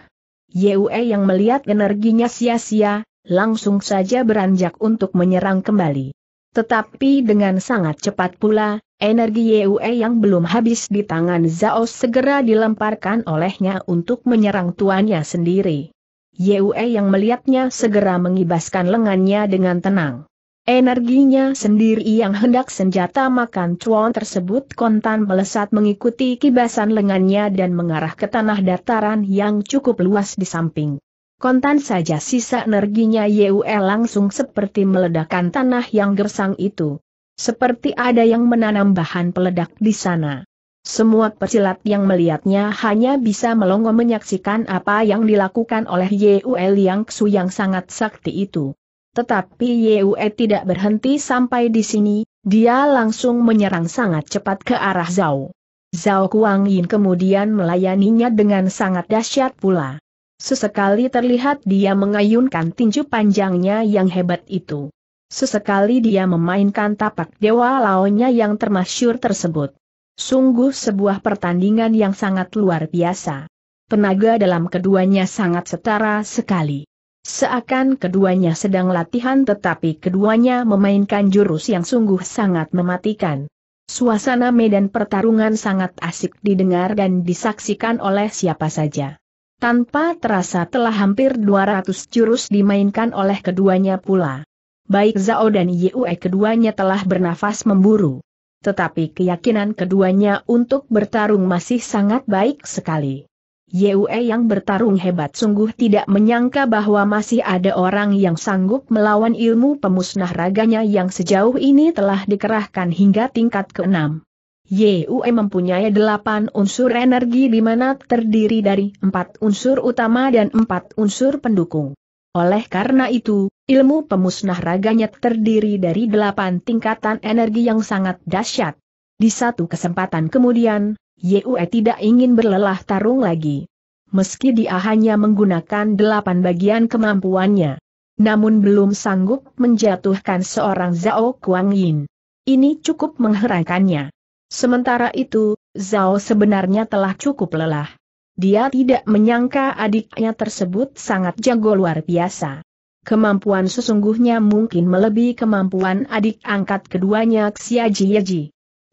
Yue yang melihat energinya sia-sia, langsung saja beranjak untuk menyerang kembali. Tetapi dengan sangat cepat pula, Energi Yue yang belum habis di tangan Zhao segera dilemparkan olehnya untuk menyerang tuannya sendiri. Yue yang melihatnya segera mengibaskan lengannya dengan tenang. Energinya sendiri yang hendak senjata makan cuan tersebut kontan melesat mengikuti kibasan lengannya dan mengarah ke tanah dataran yang cukup luas di samping. Kontan saja sisa energinya Yue langsung seperti meledakan tanah yang gersang itu. Seperti ada yang menanam bahan peledak di sana. Semua persilat yang melihatnya hanya bisa melongo menyaksikan apa yang dilakukan oleh Yeul Yang Xu yang sangat sakti itu. Tetapi Yue tidak berhenti sampai di sini, dia langsung menyerang sangat cepat ke arah Zhao. Zhao Kuang Yin kemudian melayaninya dengan sangat dahsyat pula. Sesekali terlihat dia mengayunkan tinju panjangnya yang hebat itu. Sesekali dia memainkan tapak dewa laonya yang termasyur tersebut. Sungguh sebuah pertandingan yang sangat luar biasa. Penaga dalam keduanya sangat setara sekali. Seakan keduanya sedang latihan tetapi keduanya memainkan jurus yang sungguh sangat mematikan. Suasana medan pertarungan sangat asik didengar dan disaksikan oleh siapa saja. Tanpa terasa telah hampir 200 jurus dimainkan oleh keduanya pula baik Zhao dan Yue keduanya telah bernafas memburu. Tetapi keyakinan keduanya untuk bertarung masih sangat baik sekali. Yue yang bertarung hebat sungguh tidak menyangka bahwa masih ada orang yang sanggup melawan ilmu pemusnah raganya yang sejauh ini telah dikerahkan hingga tingkat keenam. 6 Yue mempunyai delapan unsur energi di mana terdiri dari empat unsur utama dan empat unsur pendukung. Oleh karena itu, ilmu pemusnah raganya terdiri dari delapan tingkatan energi yang sangat dahsyat. Di satu kesempatan kemudian, Yue tidak ingin berlelah tarung lagi. Meski dia hanya menggunakan delapan bagian kemampuannya. Namun belum sanggup menjatuhkan seorang Zhao Kuang Yin. Ini cukup mengherankannya. Sementara itu, Zhao sebenarnya telah cukup lelah. Dia tidak menyangka adiknya tersebut sangat jago luar biasa. Kemampuan sesungguhnya mungkin melebihi kemampuan adik angkat keduanya Xiaji Yeji.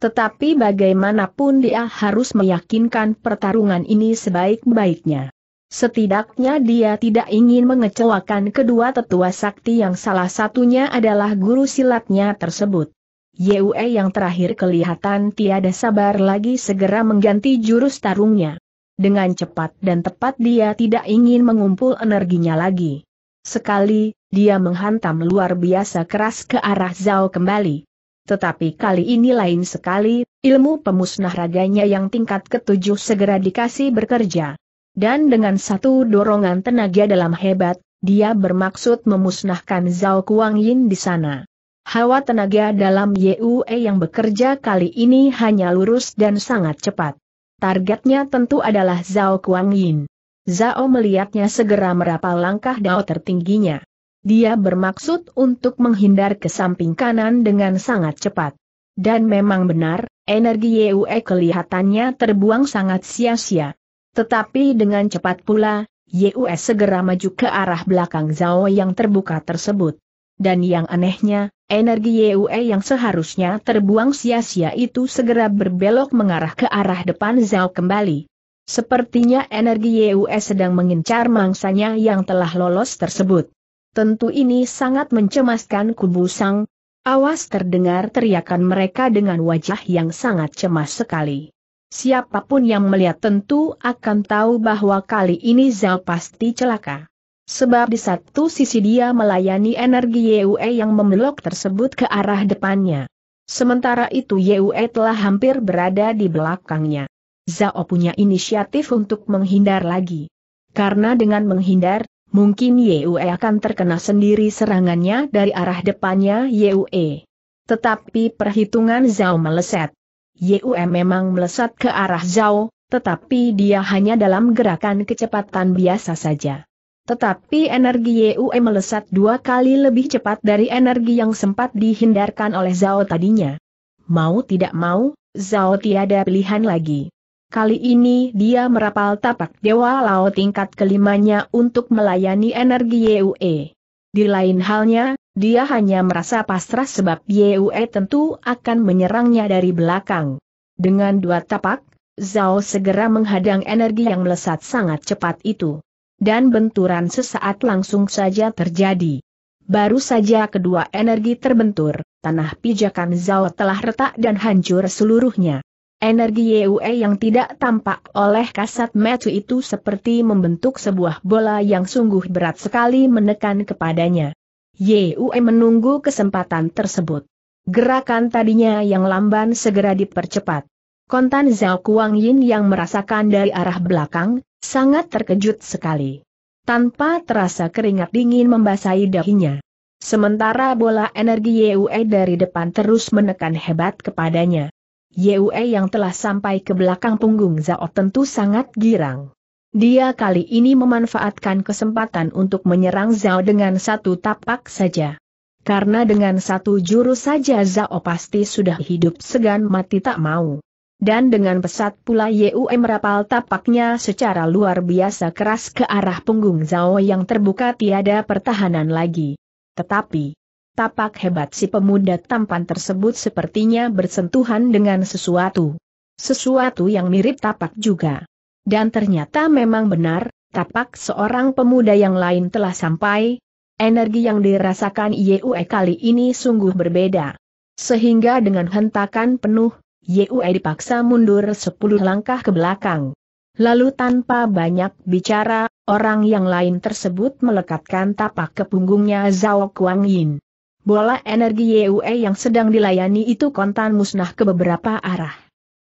Tetapi bagaimanapun dia harus meyakinkan pertarungan ini sebaik-baiknya. Setidaknya dia tidak ingin mengecewakan kedua tetua sakti yang salah satunya adalah guru silatnya tersebut. Yue yang terakhir kelihatan tiada sabar lagi segera mengganti jurus tarungnya. Dengan cepat dan tepat dia tidak ingin mengumpul energinya lagi. Sekali, dia menghantam luar biasa keras ke arah Zhao kembali. Tetapi kali ini lain sekali, ilmu pemusnah raganya yang tingkat ketujuh segera dikasih bekerja. Dan dengan satu dorongan tenaga dalam hebat, dia bermaksud memusnahkan Zhao Kuang Yin di sana. Hawa tenaga dalam Yue yang bekerja kali ini hanya lurus dan sangat cepat. Targetnya tentu adalah Zhao Kuang Yin. Zhao melihatnya segera merapal langkah dao tertingginya. Dia bermaksud untuk menghindar ke samping kanan dengan sangat cepat. Dan memang benar, energi Yue kelihatannya terbuang sangat sia-sia. Tetapi dengan cepat pula, Yue segera maju ke arah belakang Zhao yang terbuka tersebut dan yang anehnya, energi Yue yang seharusnya terbuang sia-sia itu segera berbelok mengarah ke arah depan Zhao kembali. Sepertinya energi Yue sedang mengincar mangsanya yang telah lolos tersebut. Tentu ini sangat mencemaskan kubu sang. Awas terdengar teriakan mereka dengan wajah yang sangat cemas sekali. Siapapun yang melihat tentu akan tahu bahwa kali ini Zhao pasti celaka. Sebab di satu sisi dia melayani energi Yue yang membelok tersebut ke arah depannya. Sementara itu Yue telah hampir berada di belakangnya. Zao punya inisiatif untuk menghindar lagi. Karena dengan menghindar, mungkin Yue akan terkena sendiri serangannya dari arah depannya Yue. Tetapi perhitungan Zao meleset. Yue memang melesat ke arah Zao, tetapi dia hanya dalam gerakan kecepatan biasa saja. Tetapi energi Yue melesat dua kali lebih cepat dari energi yang sempat dihindarkan oleh Zhao tadinya. Mau tidak mau, Zhao tiada pilihan lagi. Kali ini dia merapal tapak Dewa laut tingkat kelimanya untuk melayani energi Yue. Di lain halnya, dia hanya merasa pasrah sebab Yue tentu akan menyerangnya dari belakang. Dengan dua tapak, Zhao segera menghadang energi yang melesat sangat cepat itu dan benturan sesaat langsung saja terjadi. Baru saja kedua energi terbentur, tanah pijakan Zhao telah retak dan hancur seluruhnya. Energi Yue yang tidak tampak oleh kasat mata itu seperti membentuk sebuah bola yang sungguh berat sekali menekan kepadanya. Yue menunggu kesempatan tersebut. Gerakan tadinya yang lamban segera dipercepat. Kontan Zhao Kuang Yin yang merasakan dari arah belakang, sangat terkejut sekali. Tanpa terasa keringat dingin membasahi dahinya. Sementara bola energi Yue dari depan terus menekan hebat kepadanya. Yue yang telah sampai ke belakang punggung Zhao tentu sangat girang. Dia kali ini memanfaatkan kesempatan untuk menyerang Zhao dengan satu tapak saja. Karena dengan satu jurus saja Zhao pasti sudah hidup segan mati tak mau dan dengan pesat pula Yue merapal tapaknya secara luar biasa keras ke arah punggung Zhao yang terbuka tiada pertahanan lagi. Tetapi, tapak hebat si pemuda tampan tersebut sepertinya bersentuhan dengan sesuatu. Sesuatu yang mirip tapak juga. Dan ternyata memang benar, tapak seorang pemuda yang lain telah sampai, energi yang dirasakan Yue kali ini sungguh berbeda. Sehingga dengan hentakan penuh, Yue dipaksa mundur sepuluh langkah ke belakang. Lalu tanpa banyak bicara, orang yang lain tersebut melekatkan tapak ke punggungnya Zhao Kuang Bola energi Yue yang sedang dilayani itu kontan musnah ke beberapa arah.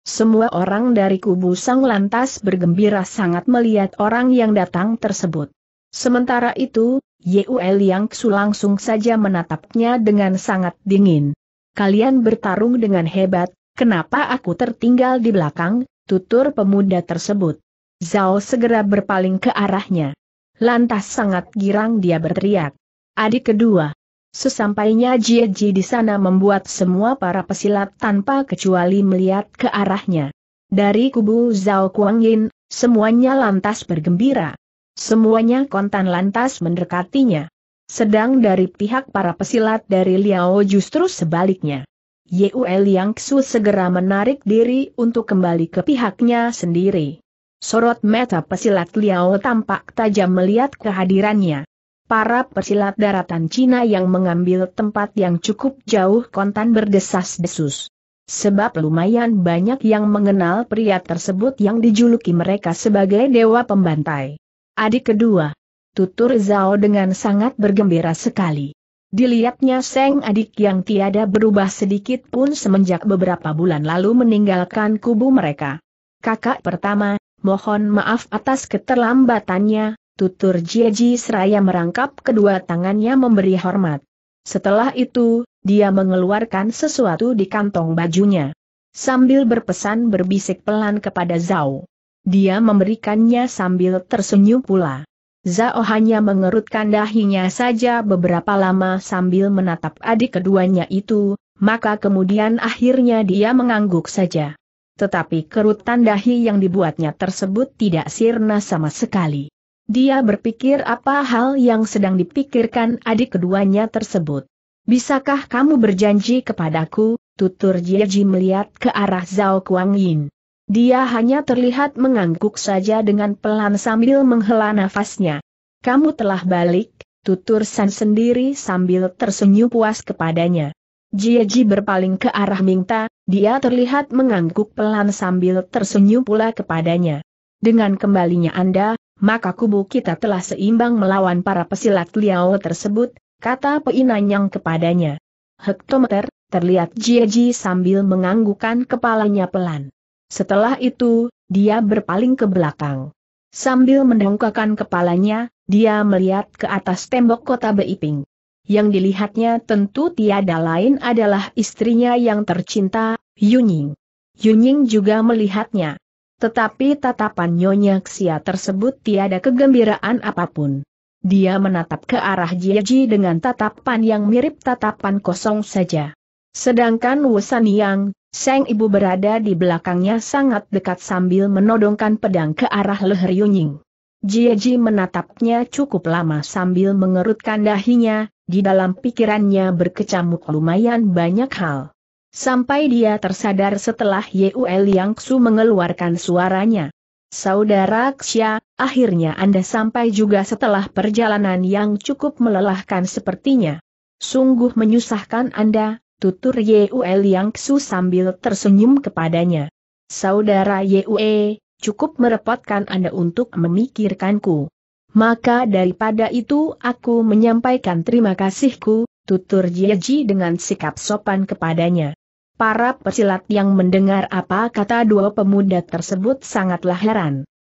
Semua orang dari kubu Sang lantas bergembira sangat melihat orang yang datang tersebut. Sementara itu, Yue Liang Xu langsung saja menatapnya dengan sangat dingin. Kalian bertarung dengan hebat, Kenapa aku tertinggal di belakang, tutur pemuda tersebut. Zhao segera berpaling ke arahnya. Lantas sangat girang dia berteriak. Adik kedua. Sesampainya Jie Ji di sana membuat semua para pesilat tanpa kecuali melihat ke arahnya. Dari kubu Zhao Kuang Yin, semuanya lantas bergembira. Semuanya kontan lantas mendekatinya. Sedang dari pihak para pesilat dari Liao justru sebaliknya. Yang Xu segera menarik diri untuk kembali ke pihaknya sendiri. Sorot mata pesilat Liao tampak tajam melihat kehadirannya. Para pesilat daratan Cina yang mengambil tempat yang cukup jauh kontan berdesas-desus. Sebab lumayan banyak yang mengenal pria tersebut yang dijuluki mereka sebagai Dewa Pembantai. Adik kedua, tutur Zhao dengan sangat bergembira sekali. Dilihatnya Seng adik yang tiada berubah sedikit pun semenjak beberapa bulan lalu meninggalkan kubu mereka. Kakak pertama, mohon maaf atas keterlambatannya, tutur Jieji seraya merangkap kedua tangannya memberi hormat. Setelah itu, dia mengeluarkan sesuatu di kantong bajunya. Sambil berpesan berbisik pelan kepada Zhao. Dia memberikannya sambil tersenyum pula. Zao hanya mengerutkan dahinya saja beberapa lama sambil menatap adik keduanya itu, maka kemudian akhirnya dia mengangguk saja. Tetapi kerutan dahi yang dibuatnya tersebut tidak sirna sama sekali. Dia berpikir apa hal yang sedang dipikirkan adik keduanya tersebut. Bisakah kamu berjanji kepadaku, tutur Jieji melihat ke arah Zhao Kuang Yin. Dia hanya terlihat mengangguk saja dengan pelan sambil menghela nafasnya. Kamu telah balik, tutur San sendiri sambil tersenyum puas kepadanya. Jieji berpaling ke arah Mingta, dia terlihat mengangguk pelan sambil tersenyum pula kepadanya. Dengan kembalinya Anda, maka kubu kita telah seimbang melawan para pesilat Liao tersebut, kata Peinanyang kepadanya. Hektometer, terlihat Jieji sambil menganggukkan kepalanya pelan. Setelah itu, dia berpaling ke belakang. Sambil mendongkakan kepalanya, dia melihat ke atas tembok kota Beiping. Yang dilihatnya tentu tiada lain adalah istrinya yang tercinta, Yunying. Yunying juga melihatnya. Tetapi tatapan Nyonya Xia tersebut tiada kegembiraan apapun. Dia menatap ke arah Jieji dengan tatapan yang mirip tatapan kosong saja. Sedangkan Wusan Yang, Sang ibu berada di belakangnya sangat dekat sambil menodongkan pedang ke arah leher Yunying. Jieji menatapnya cukup lama sambil mengerutkan dahinya, di dalam pikirannya berkecamuk lumayan banyak hal. Sampai dia tersadar setelah Yeul Yang Su mengeluarkan suaranya. Saudara Xia, akhirnya Anda sampai juga setelah perjalanan yang cukup melelahkan sepertinya. Sungguh menyusahkan Anda, tutur Yue Liangsu sambil tersenyum kepadanya. Saudara Yue, cukup merepotkan Anda untuk memikirkanku. Maka daripada itu aku menyampaikan terima kasihku, tutur Ji dengan sikap sopan kepadanya. Para pesilat yang mendengar apa kata dua pemuda tersebut sangatlah heran.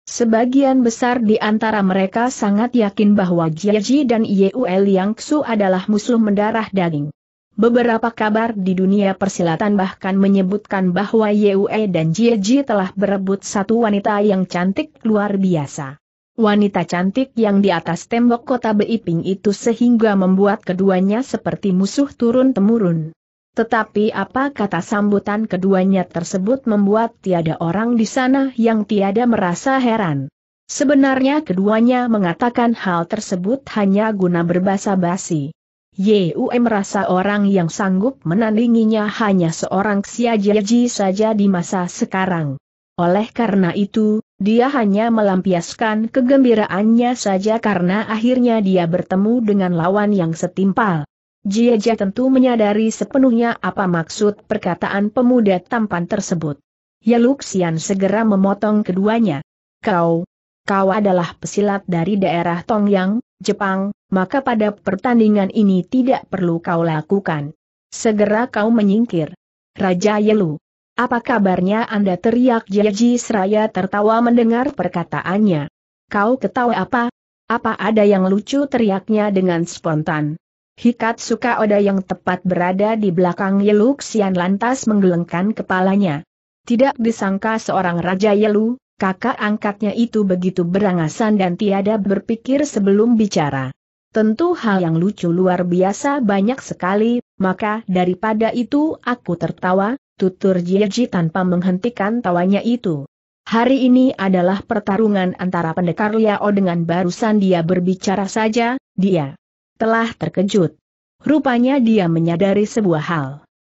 Sebagian besar di antara mereka sangat yakin bahwa Jiaji dan Yue Liangsu adalah musuh mendarah daging. Beberapa kabar di dunia persilatan bahkan menyebutkan bahwa Yue dan Jie telah berebut satu wanita yang cantik luar biasa. Wanita cantik yang di atas tembok kota Beiping itu sehingga membuat keduanya seperti musuh turun-temurun. Tetapi apa kata sambutan keduanya tersebut membuat tiada orang di sana yang tiada merasa heran. Sebenarnya keduanya mengatakan hal tersebut hanya guna berbasa basi. Yue merasa orang yang sanggup menandinginya hanya seorang Xiajiaji saja di masa sekarang. Oleh karena itu, dia hanya melampiaskan kegembiraannya saja karena akhirnya dia bertemu dengan lawan yang setimpal. Jiaja tentu menyadari sepenuhnya apa maksud perkataan pemuda tampan tersebut. Yeluxian ya segera memotong keduanya. Kau, kau adalah pesilat dari daerah Tongyang, Jepang, maka pada pertandingan ini tidak perlu kau lakukan. Segera kau menyingkir. Raja Yelu. Apa kabarnya Anda teriak Jeji Seraya tertawa mendengar perkataannya. Kau ketawa apa? Apa ada yang lucu teriaknya dengan spontan. Hikat suka Oda yang tepat berada di belakang Yelu Sian lantas menggelengkan kepalanya. Tidak disangka seorang Raja Yelu, kakak angkatnya itu begitu berangasan dan tiada berpikir sebelum bicara. Tentu hal yang lucu luar biasa banyak sekali, maka daripada itu aku tertawa, tutur Jieji tanpa menghentikan tawanya itu. Hari ini adalah pertarungan antara pendekar Liao dengan barusan dia berbicara saja, dia telah terkejut. Rupanya dia menyadari sebuah hal.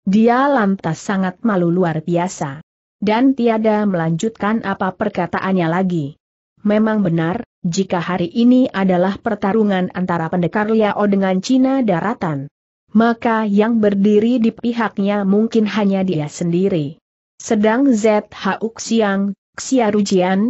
Dia lantas sangat malu luar biasa. Dan tiada melanjutkan apa perkataannya lagi. Memang benar, jika hari ini adalah pertarungan antara pendekar Liao dengan Cina daratan. Maka yang berdiri di pihaknya mungkin hanya dia sendiri. Sedang ZHU Xiang, Xiarujian,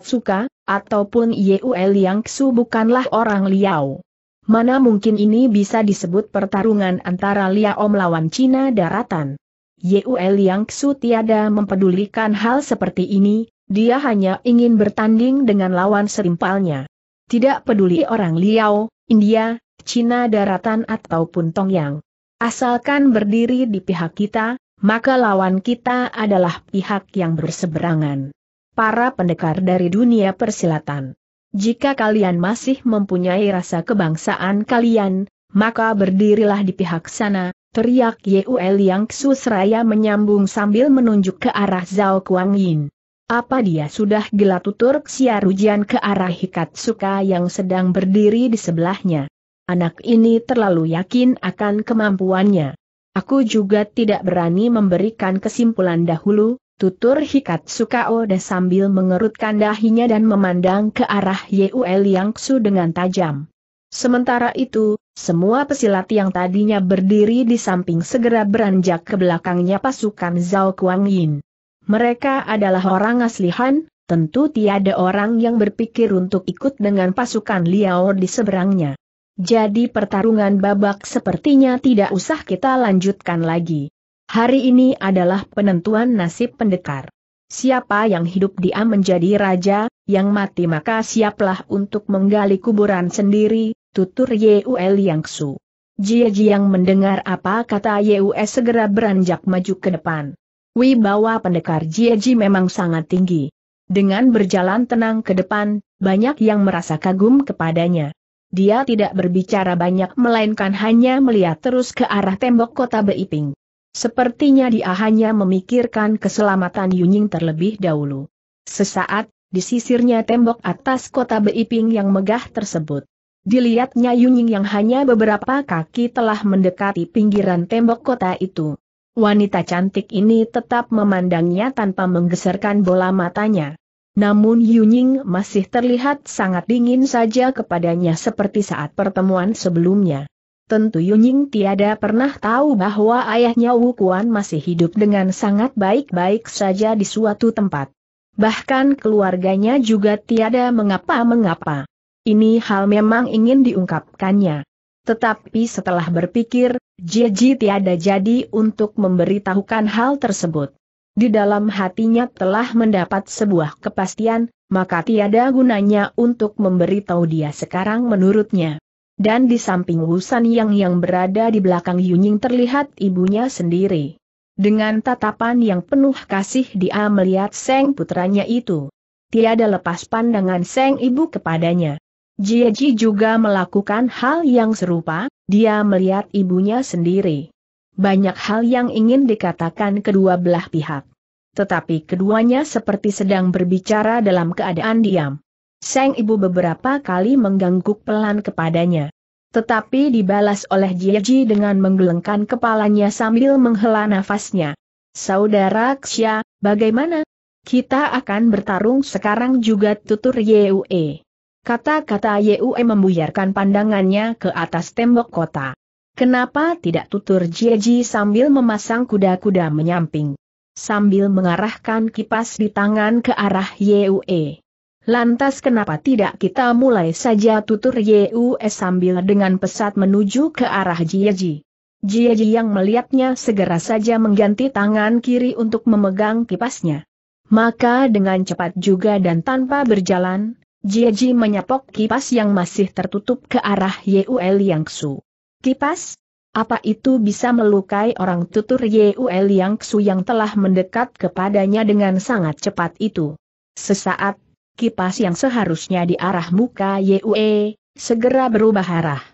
Suka, ataupun Yeul Yang Xu bukanlah orang Liao. Mana mungkin ini bisa disebut pertarungan antara Liao melawan Cina daratan. Yeul Yang Xu tiada mempedulikan hal seperti ini, dia hanya ingin bertanding dengan lawan serimpalnya. Tidak peduli orang Liao, India, Cina daratan ataupun Tongyang. Asalkan berdiri di pihak kita, maka lawan kita adalah pihak yang berseberangan. Para pendekar dari dunia persilatan. Jika kalian masih mempunyai rasa kebangsaan kalian, maka berdirilah di pihak sana, teriak Yeuel Yang Susraya menyambung sambil menunjuk ke arah Zhao Kuang Yin. Apa dia sudah gelap tutur siarujian ke arah Hikatsuka yang sedang berdiri di sebelahnya? Anak ini terlalu yakin akan kemampuannya. Aku juga tidak berani memberikan kesimpulan dahulu, tutur Hikatsuka Oda sambil mengerutkan dahinya dan memandang ke arah yang Yangsu dengan tajam. Sementara itu, semua pesilat yang tadinya berdiri di samping segera beranjak ke belakangnya pasukan Zhao Kuang Yin. Mereka adalah orang asli Han, tentu tiada orang yang berpikir untuk ikut dengan pasukan Liao di seberangnya. Jadi pertarungan babak sepertinya tidak usah kita lanjutkan lagi. Hari ini adalah penentuan nasib pendekar. Siapa yang hidup dia menjadi raja, yang mati maka siaplah untuk menggali kuburan sendiri, tutur Yeul Yangsu. Jie yang mendengar apa kata Yeus segera beranjak maju ke depan. Wibawa pendekar Jieji memang sangat tinggi. Dengan berjalan tenang ke depan, banyak yang merasa kagum kepadanya. Dia tidak berbicara banyak melainkan hanya melihat terus ke arah tembok kota Beiping. Sepertinya dia hanya memikirkan keselamatan Yunying terlebih dahulu. Sesaat, di sisirnya tembok atas kota Beiping yang megah tersebut. Dilihatnya Yunying yang hanya beberapa kaki telah mendekati pinggiran tembok kota itu. Wanita cantik ini tetap memandangnya tanpa menggeserkan bola matanya. Namun Yunying masih terlihat sangat dingin saja kepadanya seperti saat pertemuan sebelumnya. Tentu Yunying tiada pernah tahu bahwa ayahnya Wu Kuan masih hidup dengan sangat baik-baik saja di suatu tempat. Bahkan keluarganya juga tiada mengapa-mengapa. Ini hal memang ingin diungkapkannya. Tetapi setelah berpikir, Jeji tiada jadi untuk memberitahukan hal tersebut. Di dalam hatinya telah mendapat sebuah kepastian, maka tiada gunanya untuk memberitahu dia sekarang menurutnya. Dan di samping Wusan Yang yang berada di belakang Yunying terlihat ibunya sendiri. Dengan tatapan yang penuh kasih dia melihat Seng putranya itu. Tiada lepas pandangan Seng ibu kepadanya. Jieji juga melakukan hal yang serupa, dia melihat ibunya sendiri. Banyak hal yang ingin dikatakan kedua belah pihak. Tetapi keduanya seperti sedang berbicara dalam keadaan diam. Seng ibu beberapa kali mengganggu pelan kepadanya. Tetapi dibalas oleh Jieji dengan menggelengkan kepalanya sambil menghela nafasnya. Saudara Xia, bagaimana? Kita akan bertarung sekarang juga tutur Yue. Kata-kata Yue membuyarkan pandangannya ke atas tembok kota. Kenapa tidak tutur Jieji sambil memasang kuda-kuda menyamping? Sambil mengarahkan kipas di tangan ke arah Yue. Lantas kenapa tidak kita mulai saja tutur Yue sambil dengan pesat menuju ke arah Jieji? Jieji yang melihatnya segera saja mengganti tangan kiri untuk memegang kipasnya. Maka dengan cepat juga dan tanpa berjalan, Jieji menyapok kipas yang masih tertutup ke arah Yul Yangsu. Kipas? Apa itu bisa melukai orang tutur Yul Yangsu yang telah mendekat kepadanya dengan sangat cepat itu? Sesaat, kipas yang seharusnya di arah muka Yue, segera berubah arah.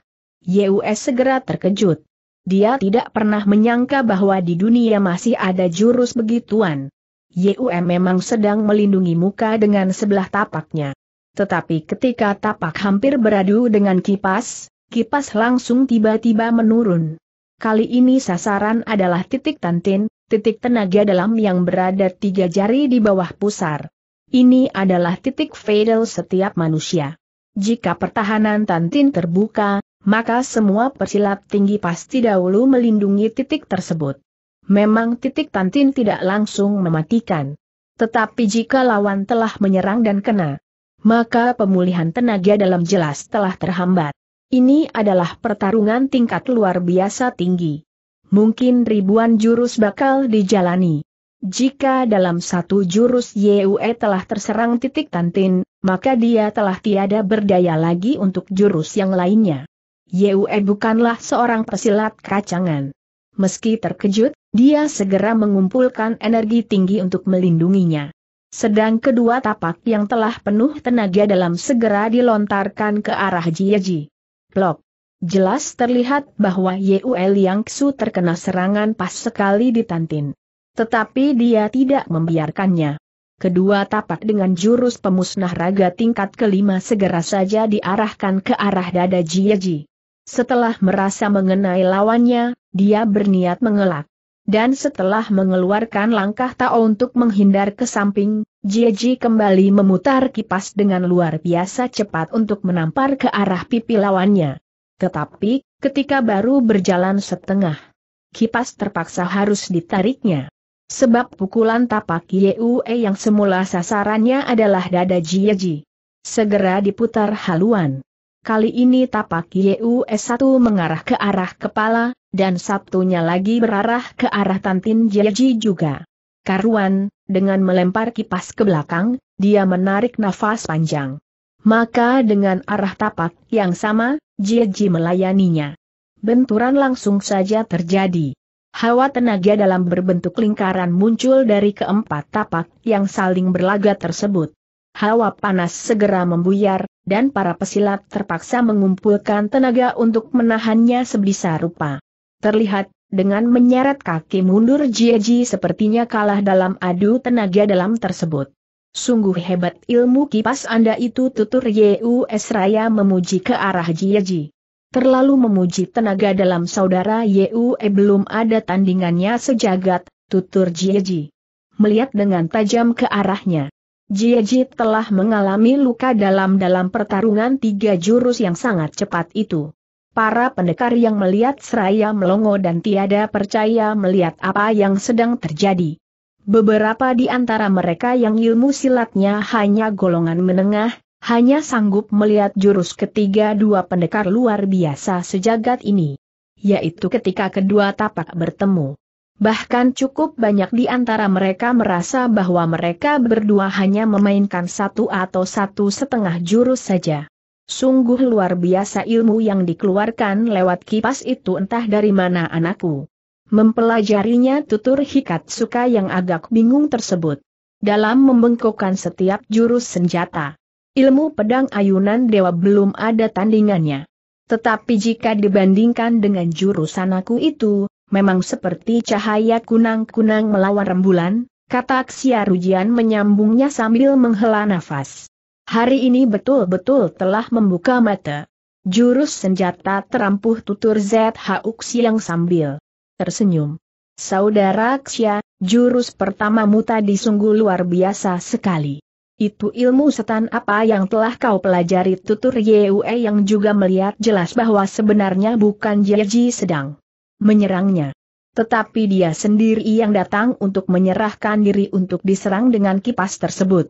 Yue segera terkejut. Dia tidak pernah menyangka bahwa di dunia masih ada jurus begituan. Yue memang sedang melindungi muka dengan sebelah tapaknya. Tetapi ketika tapak hampir beradu dengan kipas, kipas langsung tiba-tiba menurun. Kali ini sasaran adalah titik tantin, titik tenaga dalam yang berada tiga jari di bawah pusar. Ini adalah titik fatal setiap manusia. Jika pertahanan tantin terbuka, maka semua persilat tinggi pasti dahulu melindungi titik tersebut. Memang titik tantin tidak langsung mematikan. Tetapi jika lawan telah menyerang dan kena, maka pemulihan tenaga dalam jelas telah terhambat. Ini adalah pertarungan tingkat luar biasa tinggi. Mungkin ribuan jurus bakal dijalani. Jika dalam satu jurus Yue telah terserang titik tantin, maka dia telah tiada berdaya lagi untuk jurus yang lainnya. Yue bukanlah seorang pesilat kacangan. Meski terkejut, dia segera mengumpulkan energi tinggi untuk melindunginya. Sedang kedua tapak yang telah penuh tenaga dalam segera dilontarkan ke arah Jieji. Plok. Jelas terlihat bahwa Yul Yang Su terkena serangan pas sekali di ditantin. Tetapi dia tidak membiarkannya. Kedua tapak dengan jurus pemusnah raga tingkat kelima segera saja diarahkan ke arah dada Jieji. Setelah merasa mengenai lawannya, dia berniat mengelak. Dan setelah mengeluarkan langkah Tao untuk menghindar ke samping, Jieji kembali memutar kipas dengan luar biasa cepat untuk menampar ke arah pipi lawannya. Tetapi, ketika baru berjalan setengah, kipas terpaksa harus ditariknya. Sebab pukulan tapak Yue yang semula sasarannya adalah dada Jieji. Segera diputar haluan. Kali ini tapak Yue satu mengarah ke arah kepala, dan Sabtunya lagi berarah ke arah Tantin Jeji juga. Karuan, dengan melempar kipas ke belakang, dia menarik nafas panjang. Maka dengan arah tapak yang sama, Jeji melayaninya. Benturan langsung saja terjadi. Hawa tenaga dalam berbentuk lingkaran muncul dari keempat tapak yang saling berlaga tersebut. Hawa panas segera membuyar, dan para pesilat terpaksa mengumpulkan tenaga untuk menahannya sebisa rupa. Terlihat, dengan menyeret kaki mundur Jieji sepertinya kalah dalam adu tenaga dalam tersebut. Sungguh hebat ilmu kipas Anda itu tutur Yus Raya memuji ke arah Jieji. Terlalu memuji tenaga dalam saudara Yue e, belum ada tandingannya sejagat, tutur Jieji. Melihat dengan tajam ke arahnya. Jieji telah mengalami luka dalam dalam pertarungan tiga jurus yang sangat cepat itu. Para pendekar yang melihat seraya melongo dan tiada percaya melihat apa yang sedang terjadi. Beberapa di antara mereka yang ilmu silatnya hanya golongan menengah, hanya sanggup melihat jurus ketiga dua pendekar luar biasa sejagat ini. Yaitu ketika kedua tapak bertemu. Bahkan cukup banyak di antara mereka merasa bahwa mereka berdua hanya memainkan satu atau satu setengah jurus saja. Sungguh luar biasa ilmu yang dikeluarkan lewat kipas itu entah dari mana anakku. Mempelajarinya tutur hikat suka yang agak bingung tersebut. Dalam membengkokkan setiap jurus senjata. Ilmu pedang ayunan dewa belum ada tandingannya. Tetapi jika dibandingkan dengan jurus anakku itu, memang seperti cahaya kunang-kunang melawan rembulan, kata Rujian menyambungnya sambil menghela nafas hari ini betul-betul telah membuka mata. Jurus senjata terampuh tutur ZHUX yang sambil tersenyum. Saudara Xia, jurus pertamamu tadi sungguh luar biasa sekali. Itu ilmu setan apa yang telah kau pelajari tutur Yue yang juga melihat jelas bahwa sebenarnya bukan Yeji sedang menyerangnya. Tetapi dia sendiri yang datang untuk menyerahkan diri untuk diserang dengan kipas tersebut.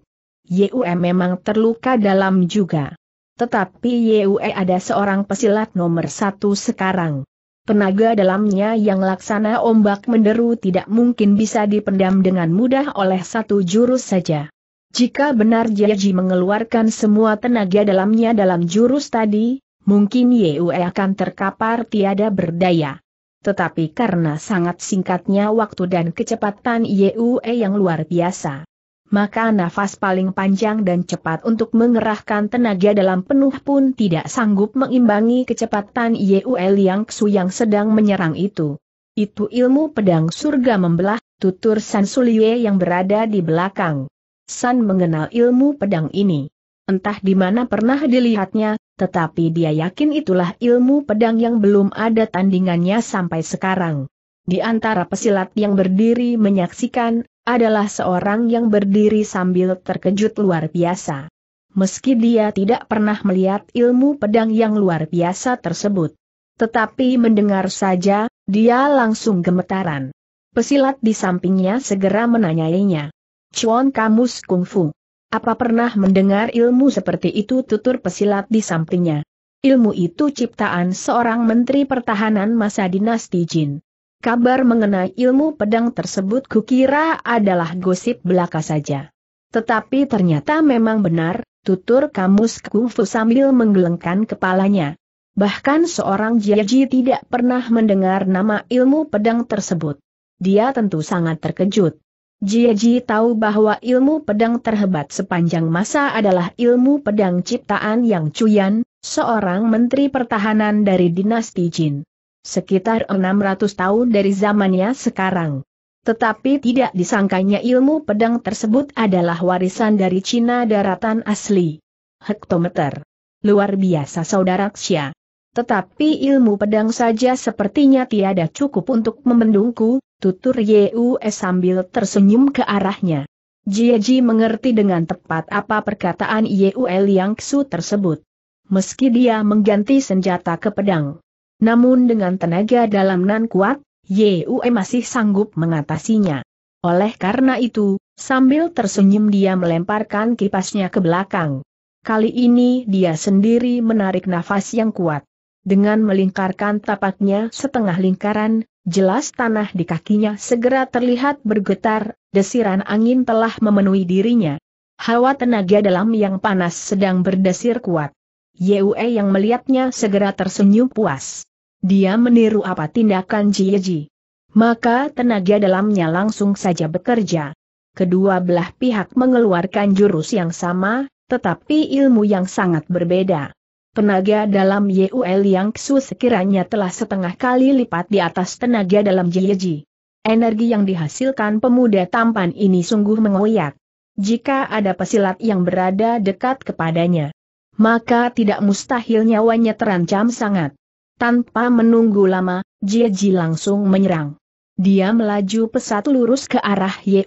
Yue memang terluka dalam juga. Tetapi Yue ada seorang pesilat nomor satu sekarang. Tenaga dalamnya yang laksana ombak menderu tidak mungkin bisa dipendam dengan mudah oleh satu jurus saja. Jika benar Jiaji mengeluarkan semua tenaga dalamnya dalam jurus tadi, mungkin Yue akan terkapar tiada berdaya. Tetapi karena sangat singkatnya waktu dan kecepatan Yue yang luar biasa, maka nafas paling panjang dan cepat untuk mengerahkan tenaga dalam penuh pun tidak sanggup mengimbangi kecepatan Yul Yang Xu yang sedang menyerang itu. Itu ilmu pedang surga membelah, tutur San Sulie yang berada di belakang. San mengenal ilmu pedang ini. Entah di mana pernah dilihatnya, tetapi dia yakin itulah ilmu pedang yang belum ada tandingannya sampai sekarang. Di antara pesilat yang berdiri menyaksikan, adalah seorang yang berdiri sambil terkejut luar biasa. Meski dia tidak pernah melihat ilmu pedang yang luar biasa tersebut. Tetapi mendengar saja, dia langsung gemetaran. Pesilat di sampingnya segera menanyainya. Chuan kamus kungfu. Apa pernah mendengar ilmu seperti itu tutur pesilat di sampingnya? Ilmu itu ciptaan seorang menteri pertahanan masa dinasti Jin. Kabar mengenai ilmu pedang tersebut kukira adalah gosip belaka saja. Tetapi ternyata memang benar, tutur kamus kungfu sambil menggelengkan kepalanya. Bahkan seorang Jiaji tidak pernah mendengar nama ilmu pedang tersebut. Dia tentu sangat terkejut. Jiaji tahu bahwa ilmu pedang terhebat sepanjang masa adalah ilmu pedang ciptaan yang Cuyan, seorang menteri pertahanan dari dinasti Jin sekitar 600 tahun dari zamannya sekarang. Tetapi tidak disangkanya ilmu pedang tersebut adalah warisan dari Cina daratan asli. Hektometer. Luar biasa saudara Xia. Tetapi ilmu pedang saja sepertinya tiada cukup untuk membendungku, tutur Yus sambil tersenyum ke arahnya. Jiaji mengerti dengan tepat apa perkataan Yue Liangsu tersebut. Meski dia mengganti senjata ke pedang, namun dengan tenaga dalam nan kuat, Yue masih sanggup mengatasinya. Oleh karena itu, sambil tersenyum dia melemparkan kipasnya ke belakang. Kali ini dia sendiri menarik nafas yang kuat. Dengan melingkarkan tapaknya setengah lingkaran, jelas tanah di kakinya segera terlihat bergetar, desiran angin telah memenuhi dirinya. Hawa tenaga dalam yang panas sedang berdesir kuat. Yue yang melihatnya segera tersenyum puas dia meniru apa tindakan Jieji. Maka tenaga dalamnya langsung saja bekerja. Kedua belah pihak mengeluarkan jurus yang sama, tetapi ilmu yang sangat berbeda. Tenaga dalam Yul Yang khusus sekiranya telah setengah kali lipat di atas tenaga dalam Jieji. Energi yang dihasilkan pemuda tampan ini sungguh mengoyak. Jika ada pesilat yang berada dekat kepadanya, maka tidak mustahil nyawanya terancam sangat. Tanpa menunggu lama, Jie Ji langsung menyerang. Dia melaju pesat lurus ke arah Yue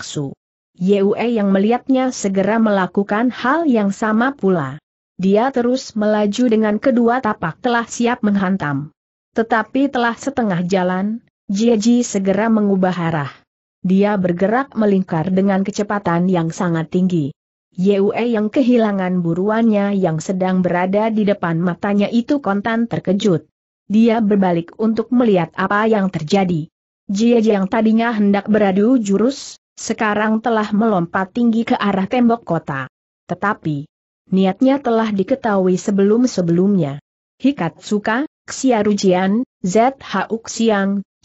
Su. Yue yang melihatnya segera melakukan hal yang sama pula. Dia terus melaju dengan kedua tapak telah siap menghantam. Tetapi telah setengah jalan, Ji segera mengubah arah. Dia bergerak melingkar dengan kecepatan yang sangat tinggi. Yue yang kehilangan buruannya yang sedang berada di depan matanya itu kontan terkejut. Dia berbalik untuk melihat apa yang terjadi. Jie yang tadinya hendak beradu jurus, sekarang telah melompat tinggi ke arah tembok kota. Tetapi, niatnya telah diketahui sebelum-sebelumnya. Hikatsuka, Suka, Xiarujian, Zhu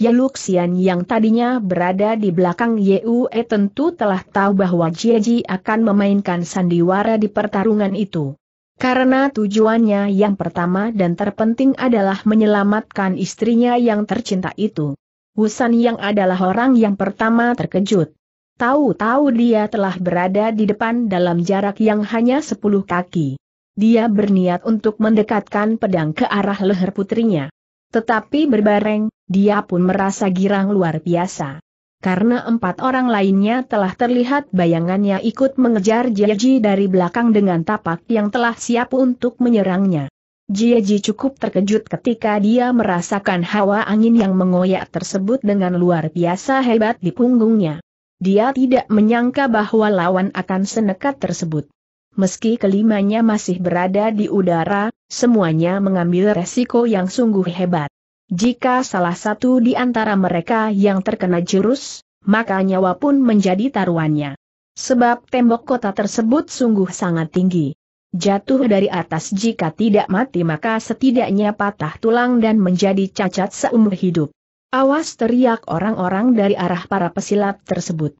Ye Luxian yang tadinya berada di belakang Ue tentu telah tahu bahwa Jieji akan memainkan sandiwara di pertarungan itu. Karena tujuannya yang pertama dan terpenting adalah menyelamatkan istrinya yang tercinta itu. Wusan yang adalah orang yang pertama terkejut. Tahu-tahu dia telah berada di depan dalam jarak yang hanya 10 kaki. Dia berniat untuk mendekatkan pedang ke arah leher putrinya. Tetapi berbareng, dia pun merasa girang luar biasa. Karena empat orang lainnya telah terlihat bayangannya ikut mengejar Jiaji dari belakang dengan tapak yang telah siap untuk menyerangnya. Jiaji cukup terkejut ketika dia merasakan hawa angin yang mengoyak tersebut dengan luar biasa hebat di punggungnya. Dia tidak menyangka bahwa lawan akan senekat tersebut. Meski kelimanya masih berada di udara, semuanya mengambil resiko yang sungguh hebat. Jika salah satu di antara mereka yang terkena jurus, maka nyawa pun menjadi taruhannya. Sebab tembok kota tersebut sungguh sangat tinggi. Jatuh dari atas jika tidak mati maka setidaknya patah tulang dan menjadi cacat seumur hidup. Awas teriak orang-orang dari arah para pesilat tersebut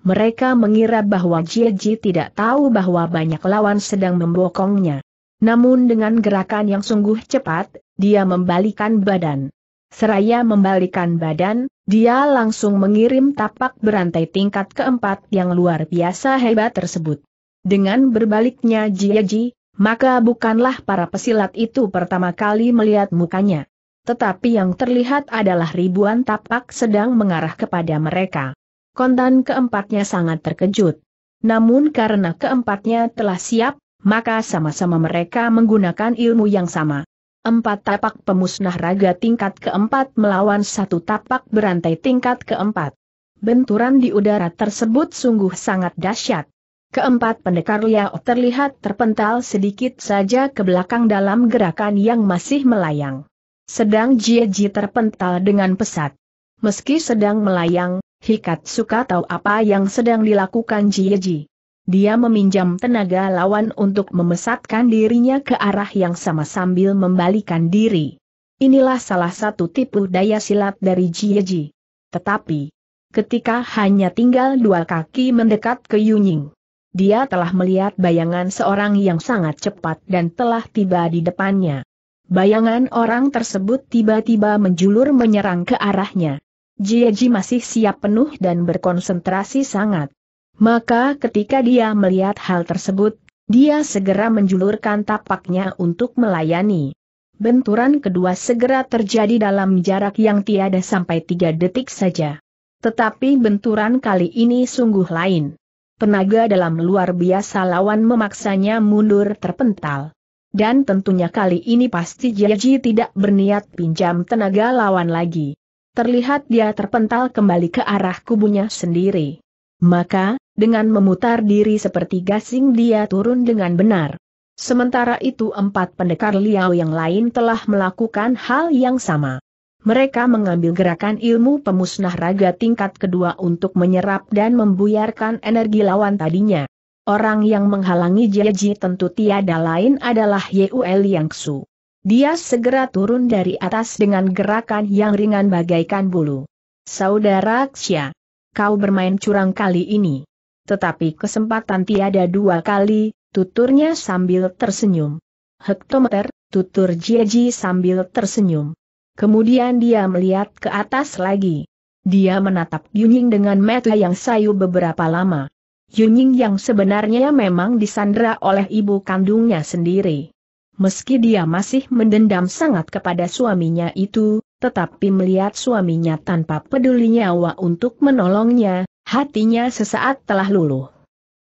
mereka mengira bahwa Ji tidak tahu bahwa banyak lawan sedang membokongnya. Namun dengan gerakan yang sungguh cepat, dia membalikan badan. Seraya membalikan badan, dia langsung mengirim tapak berantai tingkat keempat yang luar biasa hebat tersebut. Dengan berbaliknya Ji, maka bukanlah para pesilat itu pertama kali melihat mukanya. Tetapi yang terlihat adalah ribuan tapak sedang mengarah kepada mereka kontan keempatnya sangat terkejut. Namun karena keempatnya telah siap, maka sama-sama mereka menggunakan ilmu yang sama. Empat tapak pemusnah raga tingkat keempat melawan satu tapak berantai tingkat keempat. Benturan di udara tersebut sungguh sangat dahsyat. Keempat pendekar Liao terlihat terpental sedikit saja ke belakang dalam gerakan yang masih melayang. Sedang Jie Ji terpental dengan pesat. Meski sedang melayang, Hikat suka tahu apa yang sedang dilakukan Jieji. Dia meminjam tenaga lawan untuk memesatkan dirinya ke arah yang sama sambil membalikan diri. Inilah salah satu tipu daya silat dari Jieji. Tetapi, ketika hanya tinggal dua kaki mendekat ke Yunying, dia telah melihat bayangan seorang yang sangat cepat dan telah tiba di depannya. Bayangan orang tersebut tiba-tiba menjulur menyerang ke arahnya. Jieji masih siap penuh dan berkonsentrasi sangat. Maka ketika dia melihat hal tersebut, dia segera menjulurkan tapaknya untuk melayani. Benturan kedua segera terjadi dalam jarak yang tiada sampai tiga detik saja. Tetapi benturan kali ini sungguh lain. Penaga dalam luar biasa lawan memaksanya mundur terpental. Dan tentunya kali ini pasti Jiaji tidak berniat pinjam tenaga lawan lagi terlihat dia terpental kembali ke arah kubunya sendiri. Maka, dengan memutar diri seperti gasing dia turun dengan benar. Sementara itu empat pendekar liao yang lain telah melakukan hal yang sama. Mereka mengambil gerakan ilmu pemusnah raga tingkat kedua untuk menyerap dan membuyarkan energi lawan tadinya. Orang yang menghalangi Jieji tentu tiada lain adalah Yuel Yangsu. Dia segera turun dari atas dengan gerakan yang ringan bagaikan bulu. Saudara Xia, kau bermain curang kali ini. Tetapi kesempatan tiada dua kali, tuturnya sambil tersenyum. Hektometer, tutur Jieji sambil tersenyum. Kemudian dia melihat ke atas lagi. Dia menatap Yunying dengan mata yang sayu beberapa lama. Yunying yang sebenarnya memang disandra oleh ibu kandungnya sendiri. Meski dia masih mendendam sangat kepada suaminya itu, tetapi melihat suaminya tanpa peduli nyawa untuk menolongnya, hatinya sesaat telah luluh.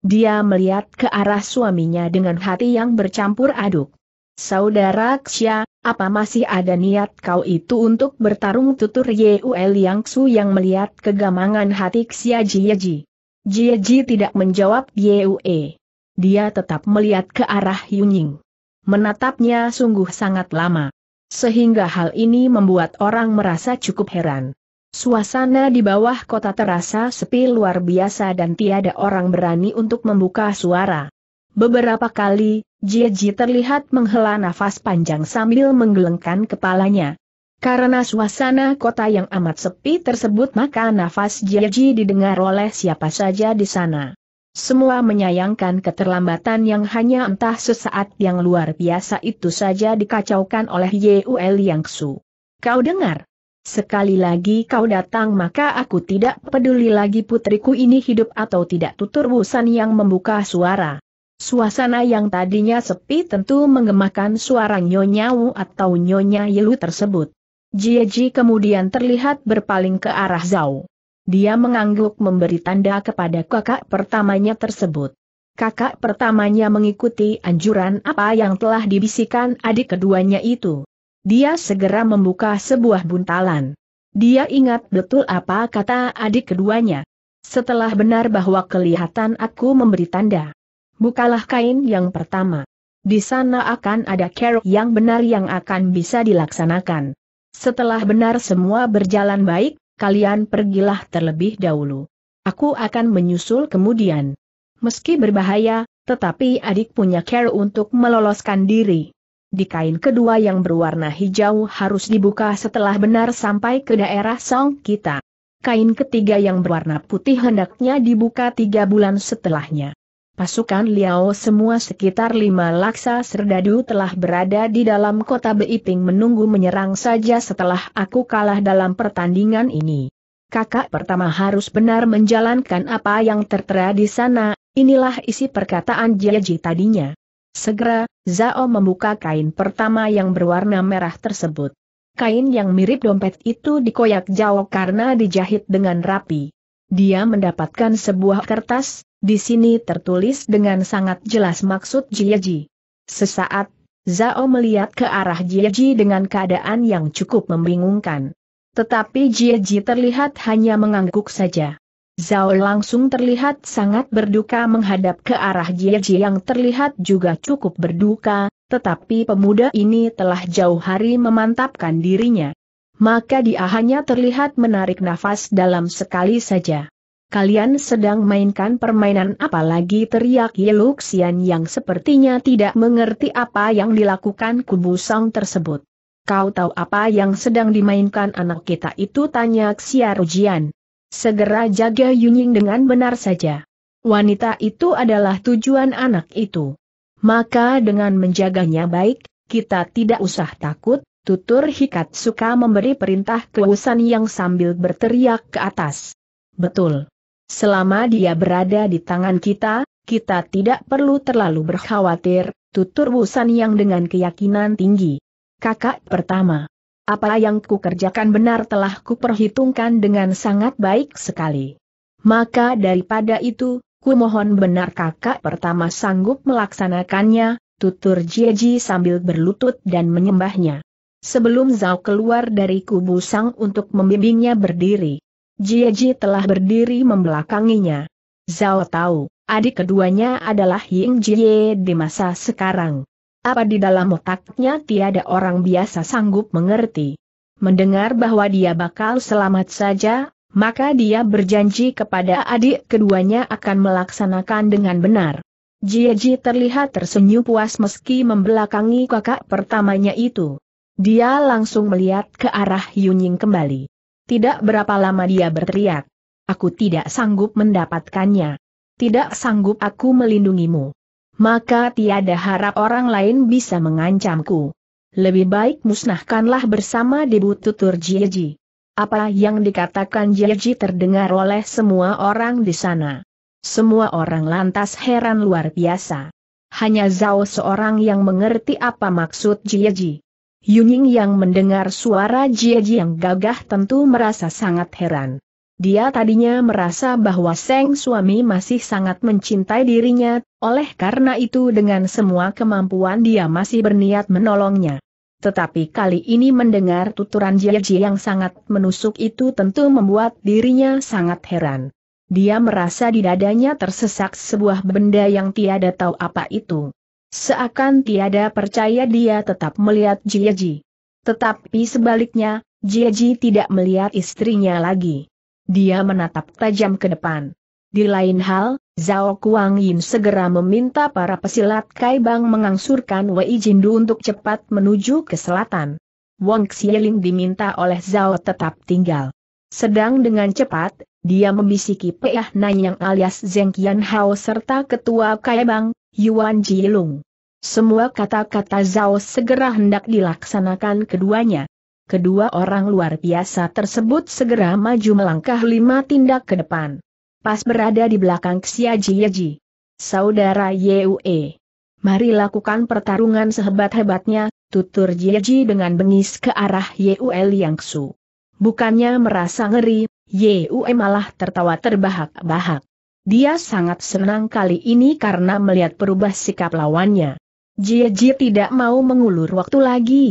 Dia melihat ke arah suaminya dengan hati yang bercampur aduk. Saudara Xia, apa masih ada niat kau itu untuk bertarung tutur Yue Yang Su yang melihat kegamangan hati Ksya Jieji? Jieji tidak menjawab Yue. Dia tetap melihat ke arah Yunying menatapnya sungguh sangat lama. Sehingga hal ini membuat orang merasa cukup heran. Suasana di bawah kota terasa sepi luar biasa dan tiada orang berani untuk membuka suara. Beberapa kali, Jieji terlihat menghela nafas panjang sambil menggelengkan kepalanya. Karena suasana kota yang amat sepi tersebut maka nafas Jieji didengar oleh siapa saja di sana. Semua menyayangkan keterlambatan yang hanya entah sesaat yang luar biasa itu saja dikacaukan oleh Yul Yang Su. Kau dengar? Sekali lagi kau datang maka aku tidak peduli lagi putriku ini hidup atau tidak tutur Busan yang membuka suara. Suasana yang tadinya sepi tentu menggemakan suara Nyonya Wu atau Nyonya Yelu tersebut. Jieji kemudian terlihat berpaling ke arah Zhao. Dia mengangguk memberi tanda kepada kakak pertamanya tersebut. Kakak pertamanya mengikuti anjuran apa yang telah dibisikkan adik keduanya itu. Dia segera membuka sebuah buntalan. Dia ingat betul apa kata adik keduanya. Setelah benar bahwa kelihatan aku memberi tanda. Bukalah kain yang pertama. Di sana akan ada kerok yang benar yang akan bisa dilaksanakan. Setelah benar semua berjalan baik, kalian pergilah terlebih dahulu. Aku akan menyusul kemudian. Meski berbahaya, tetapi adik punya care untuk meloloskan diri. Di kain kedua yang berwarna hijau harus dibuka setelah benar sampai ke daerah song kita. Kain ketiga yang berwarna putih hendaknya dibuka tiga bulan setelahnya. Pasukan Liao semua sekitar lima laksa serdadu telah berada di dalam kota Beiting menunggu menyerang saja setelah aku kalah dalam pertandingan ini. Kakak pertama harus benar menjalankan apa yang tertera di sana, inilah isi perkataan Jiaji tadinya. Segera, Zao membuka kain pertama yang berwarna merah tersebut. Kain yang mirip dompet itu dikoyak jauh karena dijahit dengan rapi. Dia mendapatkan sebuah kertas, di sini tertulis dengan sangat jelas maksud Jiaji. Sesaat, Zhao melihat ke arah Jiaji dengan keadaan yang cukup membingungkan. Tetapi Jiaji terlihat hanya mengangguk saja. Zhao langsung terlihat sangat berduka menghadap ke arah Jiaji yang terlihat juga cukup berduka, tetapi pemuda ini telah jauh hari memantapkan dirinya maka dia hanya terlihat menarik nafas dalam sekali saja. Kalian sedang mainkan permainan apalagi teriak Yeluxian yang sepertinya tidak mengerti apa yang dilakukan Song tersebut. Kau tahu apa yang sedang dimainkan anak kita itu tanya Xiarujian. Segera jaga Yunying dengan benar saja. Wanita itu adalah tujuan anak itu. Maka dengan menjaganya baik, kita tidak usah takut, Tutur Hikat suka memberi perintah ke keusan yang sambil berteriak ke atas. Betul. Selama dia berada di tangan kita, kita tidak perlu terlalu berkhawatir, tutur Wusan yang dengan keyakinan tinggi. Kakak pertama. Apa yang kukerjakan benar telah kuperhitungkan dengan sangat baik sekali. Maka daripada itu, ku mohon benar kakak pertama sanggup melaksanakannya, tutur Jieji sambil berlutut dan menyembahnya sebelum Zhao keluar dari kubu Sang untuk membimbingnya berdiri. Jiaji telah berdiri membelakanginya. Zhao tahu, adik keduanya adalah Ying Jie di masa sekarang. Apa di dalam otaknya tiada orang biasa sanggup mengerti. Mendengar bahwa dia bakal selamat saja, maka dia berjanji kepada adik keduanya akan melaksanakan dengan benar. Jieji terlihat tersenyum puas meski membelakangi kakak pertamanya itu. Dia langsung melihat ke arah Yunying kembali. Tidak berapa lama dia berteriak. Aku tidak sanggup mendapatkannya. Tidak sanggup aku melindungimu. Maka tiada harap orang lain bisa mengancamku. Lebih baik musnahkanlah bersama debu tutur Jieji. Apa yang dikatakan Jieji terdengar oleh semua orang di sana. Semua orang lantas heran luar biasa. Hanya Zhao seorang yang mengerti apa maksud Jieji. Yuning yang mendengar suara Jieji yang gagah tentu merasa sangat heran. Dia tadinya merasa bahwa Seng suami masih sangat mencintai dirinya, oleh karena itu dengan semua kemampuan dia masih berniat menolongnya. Tetapi kali ini mendengar tuturan Jieji yang sangat menusuk itu tentu membuat dirinya sangat heran. Dia merasa di dadanya tersesak sebuah benda yang tiada tahu apa itu. Seakan tiada percaya dia tetap melihat Jieji. Tetapi sebaliknya, Jieji tidak melihat istrinya lagi. Dia menatap tajam ke depan. Di lain hal, Zhao Kuang Yin segera meminta para pesilat Kaibang mengangsurkan Wei Jindu untuk cepat menuju ke selatan. Wang Xieling diminta oleh Zhao tetap tinggal. Sedang dengan cepat, dia membisiki Peah Nanyang alias Zeng Qian Hao serta ketua Kaibang, Yuan Jilung. Semua kata-kata Zhao segera hendak dilaksanakan keduanya. Kedua orang luar biasa tersebut segera maju melangkah lima tindak ke depan. Pas berada di belakang Xia Jieji. Saudara Yue. Mari lakukan pertarungan sehebat-hebatnya, tutur Jieji dengan bengis ke arah Yue Liangsu. Bukannya merasa ngeri, Yue malah tertawa terbahak-bahak. Dia sangat senang kali ini karena melihat perubah sikap lawannya. Jie Jie tidak mau mengulur waktu lagi.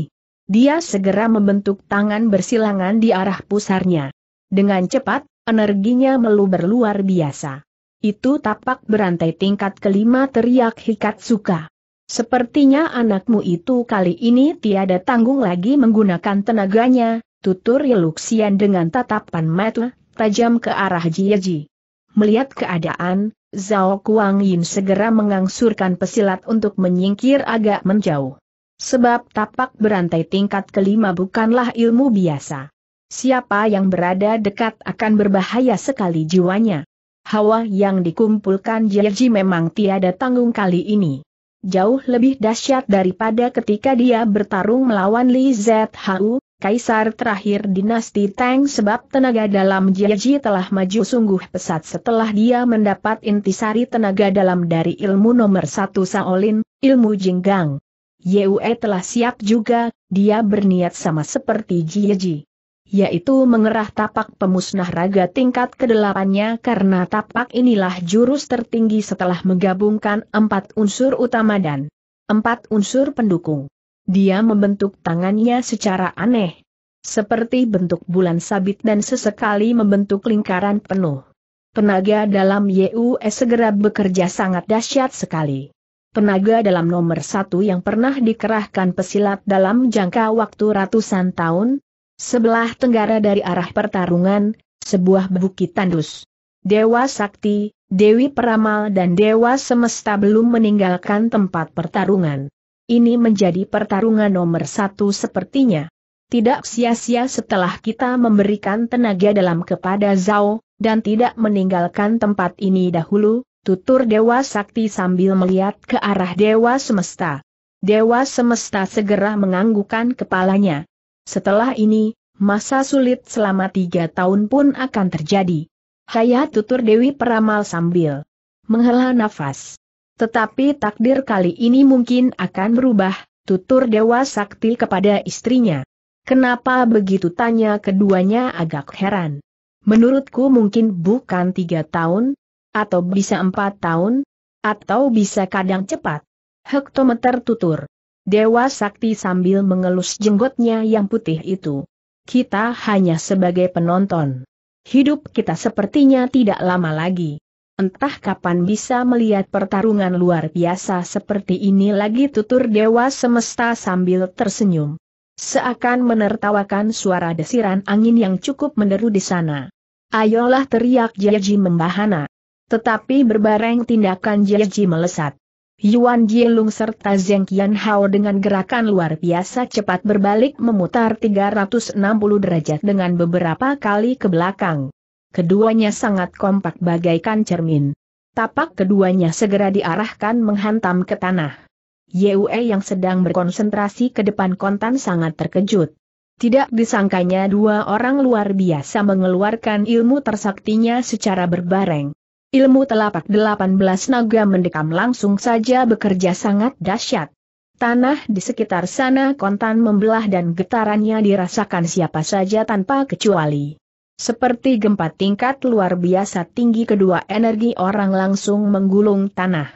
Dia segera membentuk tangan bersilangan di arah pusarnya. Dengan cepat, energinya meluber luar biasa. Itu tapak berantai tingkat kelima teriak hikat suka. Sepertinya anakmu itu kali ini tiada tanggung lagi menggunakan tenaganya, tutur Yeluxian dengan tatapan mata tajam ke arah Jieji. Melihat keadaan, Zhao Kuang Yin segera mengangsurkan pesilat untuk menyingkir agak menjauh. Sebab tapak berantai tingkat kelima bukanlah ilmu biasa. Siapa yang berada dekat akan berbahaya sekali jiwanya. Hawa yang dikumpulkan Jerji memang tiada tanggung kali ini. Jauh lebih dahsyat daripada ketika dia bertarung melawan Li Zhao, Kaisar terakhir dinasti Tang sebab tenaga dalam Jiaji telah maju sungguh pesat setelah dia mendapat intisari tenaga dalam dari ilmu nomor satu Shaolin, ilmu Jinggang. Yue telah siap juga, dia berniat sama seperti Jiaji. Yaitu mengerah tapak pemusnah raga tingkat kedelapannya karena tapak inilah jurus tertinggi setelah menggabungkan empat unsur utama dan empat unsur pendukung. Dia membentuk tangannya secara aneh. Seperti bentuk bulan sabit dan sesekali membentuk lingkaran penuh. Tenaga dalam YUS segera bekerja sangat dahsyat sekali. Tenaga dalam nomor satu yang pernah dikerahkan pesilat dalam jangka waktu ratusan tahun, sebelah tenggara dari arah pertarungan, sebuah bukit tandus. Dewa Sakti, Dewi Peramal dan Dewa Semesta belum meninggalkan tempat pertarungan. Ini menjadi pertarungan nomor satu sepertinya. Tidak sia-sia setelah kita memberikan tenaga dalam kepada Zhao, dan tidak meninggalkan tempat ini dahulu, tutur Dewa Sakti sambil melihat ke arah Dewa Semesta. Dewa Semesta segera menganggukkan kepalanya. Setelah ini, masa sulit selama tiga tahun pun akan terjadi. Hayat tutur Dewi Peramal sambil menghela nafas. Tetapi takdir kali ini mungkin akan berubah, tutur Dewa Sakti kepada istrinya. Kenapa begitu tanya keduanya agak heran. Menurutku mungkin bukan tiga tahun, atau bisa empat tahun, atau bisa kadang cepat. Hektometer tutur. Dewa Sakti sambil mengelus jenggotnya yang putih itu. Kita hanya sebagai penonton. Hidup kita sepertinya tidak lama lagi. Entah kapan bisa melihat pertarungan luar biasa seperti ini lagi tutur dewa semesta sambil tersenyum. Seakan menertawakan suara desiran angin yang cukup menderu di sana. Ayolah teriak Jiaji membahana. Tetapi berbareng tindakan Jiaji melesat. Yuan Jielung serta Zheng Qian Hao dengan gerakan luar biasa cepat berbalik memutar 360 derajat dengan beberapa kali ke belakang keduanya sangat kompak bagaikan cermin. Tapak keduanya segera diarahkan menghantam ke tanah. Yue yang sedang berkonsentrasi ke depan kontan sangat terkejut. Tidak disangkanya dua orang luar biasa mengeluarkan ilmu tersaktinya secara berbareng. Ilmu telapak 18 naga mendekam langsung saja bekerja sangat dahsyat. Tanah di sekitar sana kontan membelah dan getarannya dirasakan siapa saja tanpa kecuali. Seperti gempa tingkat luar biasa tinggi kedua energi orang langsung menggulung tanah.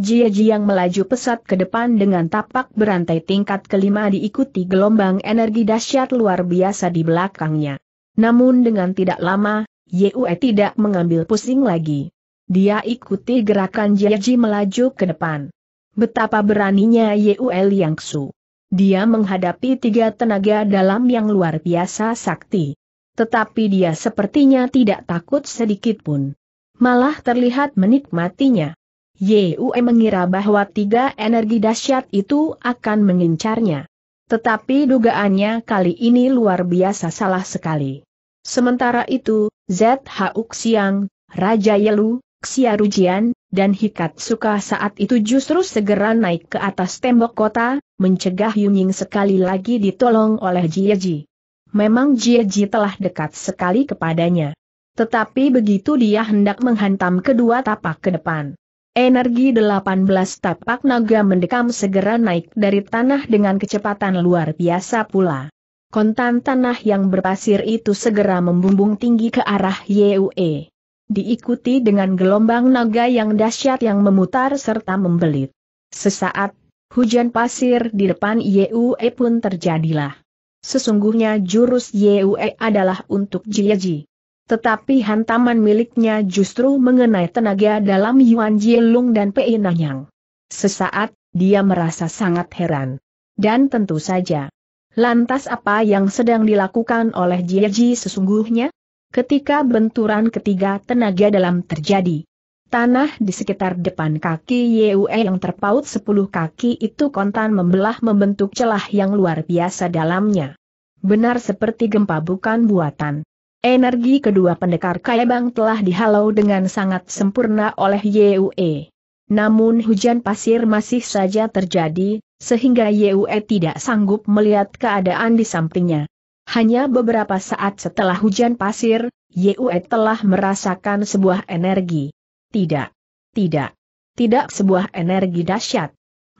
Jieji yang melaju pesat ke depan dengan tapak berantai tingkat kelima diikuti gelombang energi dahsyat luar biasa di belakangnya. Namun dengan tidak lama, Yue tidak mengambil pusing lagi. Dia ikuti gerakan Ji melaju ke depan. Betapa beraninya Yue Liangsu. Dia menghadapi tiga tenaga dalam yang luar biasa sakti. Tetapi dia sepertinya tidak takut sedikit pun. Malah terlihat menikmatinya. Yue mengira bahwa tiga energi dahsyat itu akan mengincarnya. Tetapi dugaannya kali ini luar biasa salah sekali. Sementara itu, ZHU Xiang, Raja Yelu, Xiarujian, dan Hikat Suka saat itu justru segera naik ke atas tembok kota, mencegah Yunying sekali lagi ditolong oleh Jieji. Memang Jie Ji telah dekat sekali kepadanya. Tetapi begitu dia hendak menghantam kedua tapak ke depan. Energi 18 tapak naga mendekam segera naik dari tanah dengan kecepatan luar biasa pula. Kontan tanah yang berpasir itu segera membumbung tinggi ke arah Yue. Diikuti dengan gelombang naga yang dahsyat yang memutar serta membelit. Sesaat, hujan pasir di depan Yue pun terjadilah. Sesungguhnya jurus Yue adalah untuk Jieji. Tetapi hantaman miliknya justru mengenai tenaga dalam Yuan Jielung dan Pei Nanyang. Sesaat, dia merasa sangat heran. Dan tentu saja. Lantas apa yang sedang dilakukan oleh Jieji sesungguhnya? Ketika benturan ketiga tenaga dalam terjadi, Tanah di sekitar depan kaki Yue yang terpaut sepuluh kaki itu kontan membelah membentuk celah yang luar biasa dalamnya. Benar seperti gempa bukan buatan. Energi kedua pendekar kayabang telah dihalau dengan sangat sempurna oleh Yue. Namun hujan pasir masih saja terjadi, sehingga Yue tidak sanggup melihat keadaan di sampingnya. Hanya beberapa saat setelah hujan pasir, Yue telah merasakan sebuah energi. Tidak. Tidak. Tidak sebuah energi dahsyat.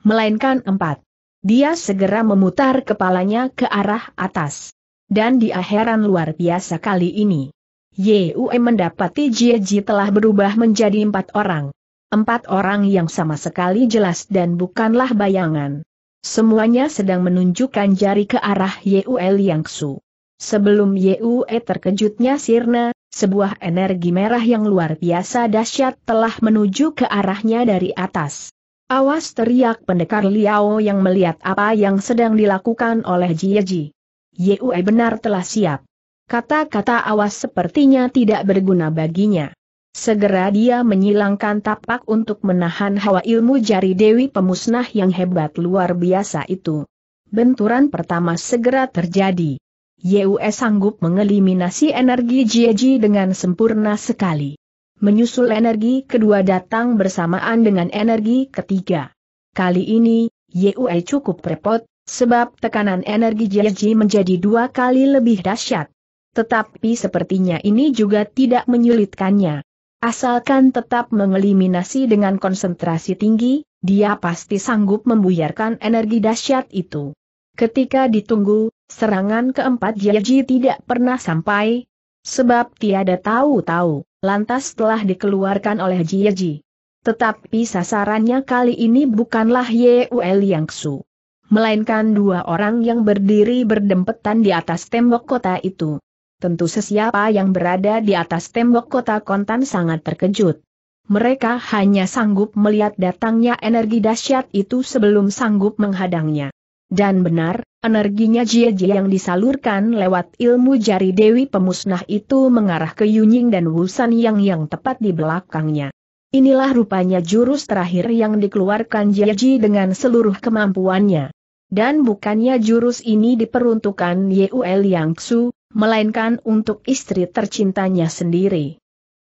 Melainkan empat. Dia segera memutar kepalanya ke arah atas. Dan di heran luar biasa kali ini. Yue mendapati Jie Ji telah berubah menjadi empat orang. Empat orang yang sama sekali jelas dan bukanlah bayangan. Semuanya sedang menunjukkan jari ke arah Yue Liangsu. Sebelum Yue terkejutnya sirna, sebuah energi merah yang luar biasa dahsyat telah menuju ke arahnya dari atas. Awas teriak pendekar Liao yang melihat apa yang sedang dilakukan oleh Jieji. Yue benar telah siap. Kata-kata awas sepertinya tidak berguna baginya. Segera dia menyilangkan tapak untuk menahan hawa ilmu jari Dewi Pemusnah yang hebat luar biasa itu. Benturan pertama segera terjadi. Yue sanggup mengeliminasi energi Jieji dengan sempurna sekali. Menyusul energi kedua datang bersamaan dengan energi ketiga. Kali ini, Yue cukup repot, sebab tekanan energi Jieji menjadi dua kali lebih dahsyat. Tetapi sepertinya ini juga tidak menyulitkannya. Asalkan tetap mengeliminasi dengan konsentrasi tinggi, dia pasti sanggup membuyarkan energi dahsyat itu. Ketika ditunggu, Serangan keempat Jiaji tidak pernah sampai, sebab tiada tahu-tahu, lantas telah dikeluarkan oleh Jiaji. Tetapi sasarannya kali ini bukanlah Yul Yangsu, melainkan dua orang yang berdiri berdempetan di atas tembok kota itu. Tentu sesiapa yang berada di atas tembok kota kontan sangat terkejut. Mereka hanya sanggup melihat datangnya energi dahsyat itu sebelum sanggup menghadangnya. Dan benar, energinya Jie-Jie yang disalurkan lewat ilmu jari Dewi Pemusnah itu mengarah ke Yunying dan Wusan Yang yang tepat di belakangnya. Inilah rupanya jurus terakhir yang dikeluarkan Jie-Jie dengan seluruh kemampuannya. Dan bukannya jurus ini diperuntukkan Yue Liang Su, melainkan untuk istri tercintanya sendiri.